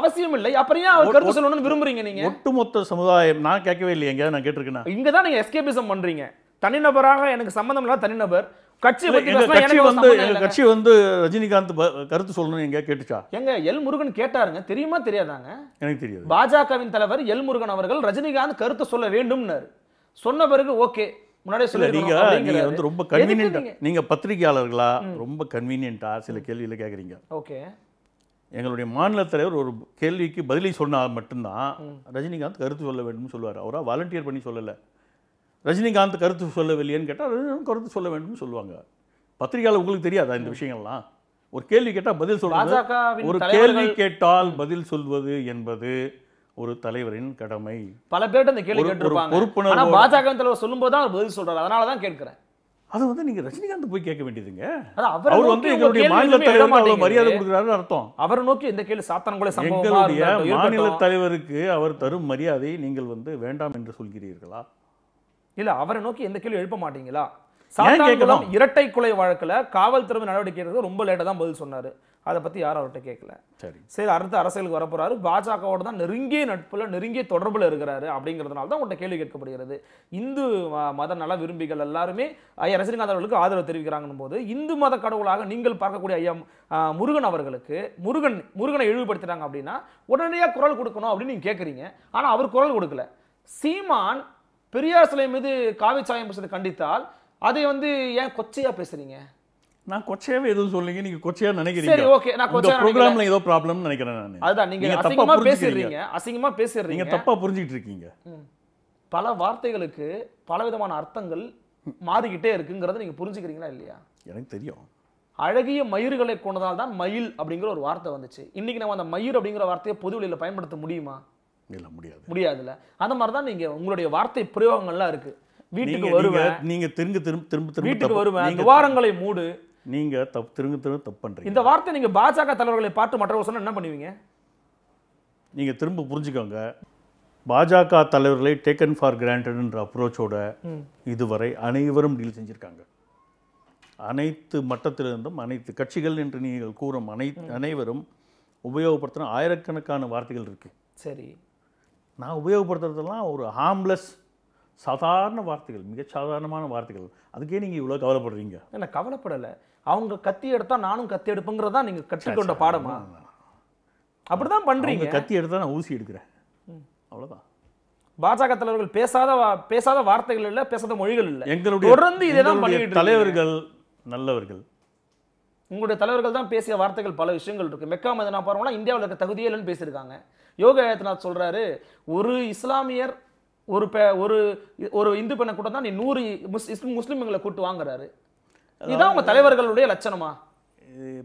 அவசியம் இல்லை அப்புறம் ஏன் அவர் கருத்து சொல்லணும்னு விரும்புறீங்க நீங்க ஒட்டுமொத்த சமுதாயம் நான் கேட்கவே இல்லை எங்கேயாவது நான் கேட்டிருக்கேன் இங்க தான் நீங்க எஸ்கேபிசம் பண்றீங்க தனிநபராக எனக்கு சம்பந்தம் இல்லாத தனிநபர் கட்சி கட்சி வந்து எங்க கட்சி வந்து ரஜினிகாந்த் கருத்து சொல்லணும் எங்க கேட்டுச்சா எங்க எல் முருகன் கேட்டாருங்க தெரியுமா தெரியாதாங்க எனக்கு தெரியாது பாஜகவின் தலைவர் எல் முருகன் அவர்கள் ரஜினிகாந்த் கருத்து சொல்ல வேண்டும்னாரு சொன்ன பிறகு ஓகே முன்னாடியே சொல்ல வந்து ரொம்ப கன்வீனியன்ட் நீங்க பத்திரிகையாளர்களா ரொம்ப கன்வீனியன்ட்டா சில கேள்வியில கேக்குறீங்க ஓகே எங்களுடைய மாநில தலைவர் ஒரு கேள்விக்கு பதிலை சொன்னால் மட்டும்தான் ரஜினிகாந்த் கருத்து சொல்ல வேண்டும்னு சொல்லுவார் அவராக வாலண்டியர் பண்ணி சொல்லலை ரஜினிகாந்த் கருத்து சொல்லவில்லைன்னு கேட்டால் கருத்து சொல்ல வேண்டும்னு சொல்லுவாங்க பத்திரிகையாளர் உங்களுக்கு தெரியாதா இந்த விஷயங்கள்லாம் ஒரு கேள்வி கேட்டால் பதில் சொல்லுவாங்க ஒரு கேள்வி கேட்டால் பதில் சொல்வது என்பது ஒரு தலைவரின் கடமை பல பேர் அந்த கேள்வி கேட்டிருப்பாங்க பொறுப்புணர்வு பாஜக தலைவர் சொல்லும்போது தான் பதில் சொல்றாரு அதனால தான் கேட்கிறேன் அது வந்து நீங்க ரஜினிகாந்த் போய் கேட்க வேண்டியதுங்க அவர் வந்து எங்களுடைய மாநில தலைவர் மரியாதை கொடுக்குறாரு அர்த்தம் அவரை நோக்கி இந்த கேள்வி சாத்தான்குள்ள எங்களுடைய மாநில தலைவருக்கு அவர் தரும் மரியாதையை நீங்கள் வந்து வேண்டாம் என்று சொல்கிறீர்களா இல்லை அவரை நோக்கி எந்த கேள்வி எழுப்ப மாட்டீங்களா சாத்தான்குளம் இரட்டை கொலை வழக்கில் காவல்துறை நடவடிக்கை எடுத்து ரொம்ப லேட்டாக தான் பதில் சொன்னார் அதை பற்றி யாரும் அவர்கிட்ட கேட்கல சரி சரி அடுத்து அரசியலுக்கு வரப்போறாரு பாஜகவோட தான் நெருங்கிய நட்புல நெருங்கிய தொடர்பில் இருக்கிறாரு அப்படிங்கிறதுனால தான் உங்கள்கிட்ட கேள்வி கேட்கப்படுகிறது இந்து மத நல விரும்பிகள் எல்லாருமே ஐயா ரஜினிகாந்த் அவர்களுக்கு ஆதரவு தெரிவிக்கிறாங்கன்னு போது இந்து மத கடவுளாக நீங்கள் பார்க்கக்கூடிய ஐயா முருகன் அவர்களுக்கு முருகன் முருகனை இழிவுபடுத்துறாங்க அப்படின்னா உடனடியாக குரல் கொடுக்கணும் அப்படின்னு நீங்கள் கேட்குறீங்க ஆனால் அவர் குரல் கொடுக்கல சீமான் பெரியார் சிலை மீது காவி சாயம் பூசத்தை கண்டித்தால் அதை வந்து ஏன் கொச்சையா பேசுறீங்க நான் கொச்சையாவே எதுவும் சொல்லுங்க நீங்க கொச்சையா நினைக்கிறீங்க சரி ஓகே நான் கொச்சையா ப்ரோகிராம்ல ஏதோ ப்ராப்ளம் நினைக்கிறேன் நான் அதான் நீங்க அசிங்கமா பேசிறீங்க அசிங்கமா பேசிறீங்க நீங்க தப்பா புரிஞ்சிட்டு இருக்கீங்க பல வார்த்தைகளுக்கு பலவிதமான அர்த்தங்கள் மாறிக்கிட்டே இருக்குங்கறத நீங்க புரிஞ்சுக்கிறீங்களா இல்லையா எனக்கு தெரியும் அழகிய மயிர்களை கொண்டதால் தான் மயில் அப்படிங்கிற ஒரு வார்த்தை வந்துச்சு இன்னைக்கு நம்ம அந்த மயிர் அப்படிங்கிற வார்த்தையை பொது வழியில் பயன்படுத்த முடியுமா இல்லை முடியாது முடியாதுல்ல அந்த மாதிரி தான் நீங்கள் உங்களுடைய வார்த்தை பிரயோகங்கள்லாம் இருக்குது வீட்டுக்கு வருவேன் நீங்கள் திரும்ப திரும்ப திரும்ப திரும்ப வீட்டுக்கு வருவேன் துவாரங்களை மூடு நீங்கள் தப்பு திரும்ப திரும்ப தப்பு பண்ணுறீங்க இந்த வார்த்தை நீங்கள் பாஜக தலைவர்களை பார்த்து மற்றவர்கள் சொன்னால் என்ன பண்ணுவீங்க நீங்கள் திரும்ப புரிஞ்சுக்கோங்க பாஜக தலைவர்களை டேக்கன் ஃபார் கிராண்டட்ன்ற அப்ரோச்சோட இதுவரை அனைவரும் டீல் செஞ்சுருக்காங்க அனைத்து மட்டத்திலிருந்தும் அனைத்து கட்சிகள் என்று நீங்கள் கூறும் அனை அனைவரும் உபயோகப்படுத்தின ஆயிரக்கணக்கான வார்த்தைகள் இருக்குது சரி நான் உபயோகப்படுத்துறதெல்லாம் ஒரு ஹார்ம்லெஸ் சாதாரண வார்த்தைகள் மிக சாதாரணமான வார்த்தைகள் அதுக்கே நீங்கள் இவ்வளோ கவலைப்படுறீங்க என்ன கவலைப்படலை அவங்க கத்தி எடுத்தால் நானும் கத்தி எடுப்புங்கிறதா நீங்கள் கற்றுக்கொண்ட பாடமா அப்படி தான் பண்ணுறீங்க கத்தி எடுத்தா நான் ஊசி எடுக்கிறேன் அவ்வளோதான் பாஜக தலைவர்கள் பேசாத பேசாத வார்த்தைகள் இல்லை பேசாத மொழிகள் இல்லை எங்களுடைய தொடர்ந்து இதை தான் தலைவர்கள் நல்லவர்கள் உங்களுடைய தலைவர்கள் தான் பேசிய வார்த்தைகள் பல விஷயங்கள் இருக்குது மெக்கா மதினா பாருங்களா இந்தியாவில் இருக்க தகுதியே இல்லைன்னு பேசியிருக்காங்க யோக ஆயத்நாத் சொல்கிறாரு ஒரு இஸ்லாமியர் ஒரு பெ ஒரு ஒரு இந்து பெண்ணை கூட தான் நீ நூறு முஸ்லிம் முஸ்லிம்களை கூட்டு வாங்குறாரு இதுதான் உங்கள் தலைவர்களுடைய லட்சணமா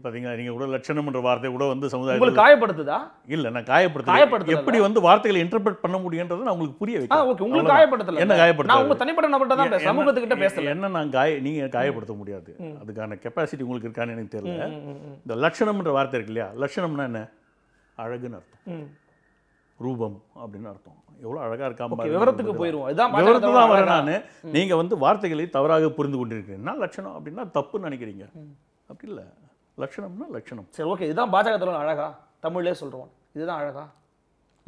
பார்த்தீங்களா நீங்கள் கூட லட்சணம்ன்ற வார்த்தை கூட வந்து சமுதாயம் உங்களுக்கு காயப்படுத்துதா இல்லை நான் காயப்படுத்த காயப்படுத்த எப்படி வந்து வார்த்தைகளை இன்டர்பிரட் பண்ண முடியுன்றது நான் உங்களுக்கு புரிய வைக்கிறேன் ஓகே உங்களுக்கு காயப்படுத்தல என்ன காயப்படுத்த நான் உங்கள் தனிப்பட்ட நபர்கிட்ட தான் சமூகத்துக்கிட்ட பேசல என்ன நான் காய நீங்கள் காயப்படுத்த முடியாது அதுக்கான கெப்பாசிட்டி உங்களுக்கு இருக்கான்னு எனக்கு தெரியல இந்த லட்சணம்ன்ற வார்த்தை இருக்கு இல்லையா லட்சணம்னா என்ன அழகுன்னு அர்த்தம் ரூபம் அப்படின்னு அர்த்தம் எவ்வளோ அழகாக இருக்கா விவரத்துக்கு போயிடுவோம் இதான் தான் வரேன் நான் நீங்கள் வந்து வார்த்தைகளை தவறாக புரிந்து என்ன லட்சணம் அப்படின்னா தப்புன்னு நினைக்கிறீங்க அப்படி இல்லை லட்சணம்னா லட்சணம் சரி ஓகே இதுதான் பாஜக தலைவர் அழகா தமிழ்லேயே சொல்கிறோம் இதுதான் அழகா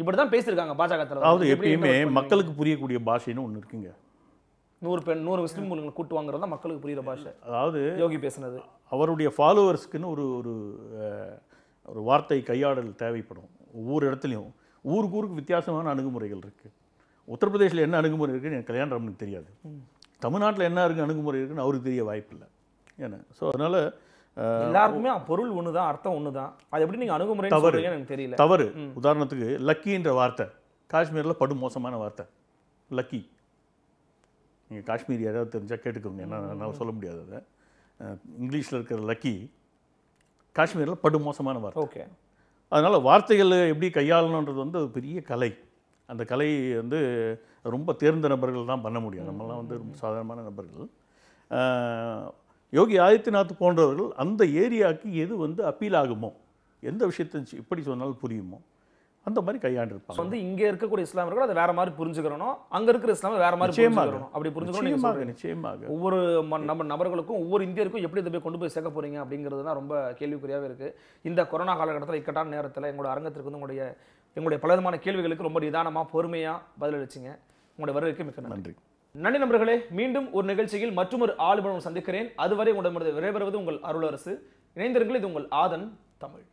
இப்படி தான் பேசியிருக்காங்க பாஜக தலைவர் அதாவது எப்பயுமே மக்களுக்கு புரியக்கூடிய பாஷைன்னு ஒன்று இருக்குங்க நூறு பெண் நூறு முஸ்லீம் பொண்ணுங்களை கூட்டு வாங்குறது தான் மக்களுக்கு புரியிற பாஷை அதாவது யோகி பேசுனது அவருடைய ஃபாலோவர்ஸ்க்குன்னு ஒரு ஒரு ஒரு வார்த்தை கையாடல் தேவைப்படும் ஒவ்வொரு இடத்துலையும் ஊருக்கு ஊருக்கு வித்தியாசமான அணுகுமுறைகள் இருக்குது உத்தரப்பிரதேசில் என்ன அணுகுமுறை இருக்குன்னு எனக்கு கல்யாணராமனுக்கு தெரியாது தமிழ்நாட்டில் என்ன இருக்குது அணுகுமுறை இருக்குன்னு அவருக்கு தெரிய வாய்ப்பில்லை ஏன்னா ஸோ அதனால் எல்லாருக்குமே பொருள் ஒன்று தான் அர்த்தம் ஒன்று தான் அது எப்படி நீங்கள் அணுகுமுறை தவறு எனக்கு தெரியல தவறு உதாரணத்துக்கு லக்கின்ற வார்த்தை காஷ்மீரில் படு மோசமான வார்த்தை லக்கி நீங்கள் காஷ்மீர் யாராவது தெரிஞ்சால் கேட்டுக்கோங்க என்ன சொல்ல முடியாது அதை இங்கிலீஷில் இருக்கிற லக்கி காஷ்மீரில் படு மோசமான வார்த்தை ஓகே அதனால் வார்த்தைகள் எப்படி கையாளணுன்றது வந்து அது பெரிய கலை அந்த கலை வந்து ரொம்ப தேர்ந்த நபர்கள் தான் பண்ண முடியும் நம்மளாம் வந்து ரொம்ப சாதாரணமான நபர்கள் யோகி ஆதித்யநாத் போன்றவர்கள் அந்த ஏரியாவுக்கு எது வந்து அப்பீல் ஆகுமோ எந்த விஷயத்தை எப்படி சொன்னாலும் புரியுமோ அந்த மாதிரி கையாண்டிருப்பாங்க வந்து இங்கே இருக்கக்கூடிய இஸ்லாமியர்கள் அதை வேற மாதிரி புரிஞ்சுக்கிறோம் அங்கே இருக்கிற இஸ்லாம வேற மாதிரி புரிஞ்சுக்கிறோம் அப்படி புரிஞ்சுக்கணும் நிச்சயமாக ஒவ்வொரு நம்ம நபர்களுக்கும் ஒவ்வொரு இந்தியருக்கும் எப்படி இதை போய் கொண்டு போய் சேர்க்க போறீங்க அப்படிங்கிறது தான் ரொம்ப கேள்விக்குறியாவே இருக்குது இந்த கொரோனா காலகட்டத்தில் இக்கட்டான நேரத்தில் எங்களோட அரங்கத்திற்கு வந்து உங்களுடைய எங்களுடைய பலவிதமான கேள்விகளுக்கு ரொம்ப நிதானமாக பொறுமையாக பதிலளிச்சிங்க உங்களுடைய வரவேற்க மிக்க நன்றி நன்றி நண்பர்களே மீண்டும் ஒரு நிகழ்ச்சியில் மற்றொரு ஆளுநரும் சந்திக்கிறேன் அதுவரை உங்களிடமிருந்து விரைவருவது உங்கள் அருளரசு இணைந்திருங்கள் இது உங்கள் ஆதன் தமிழ்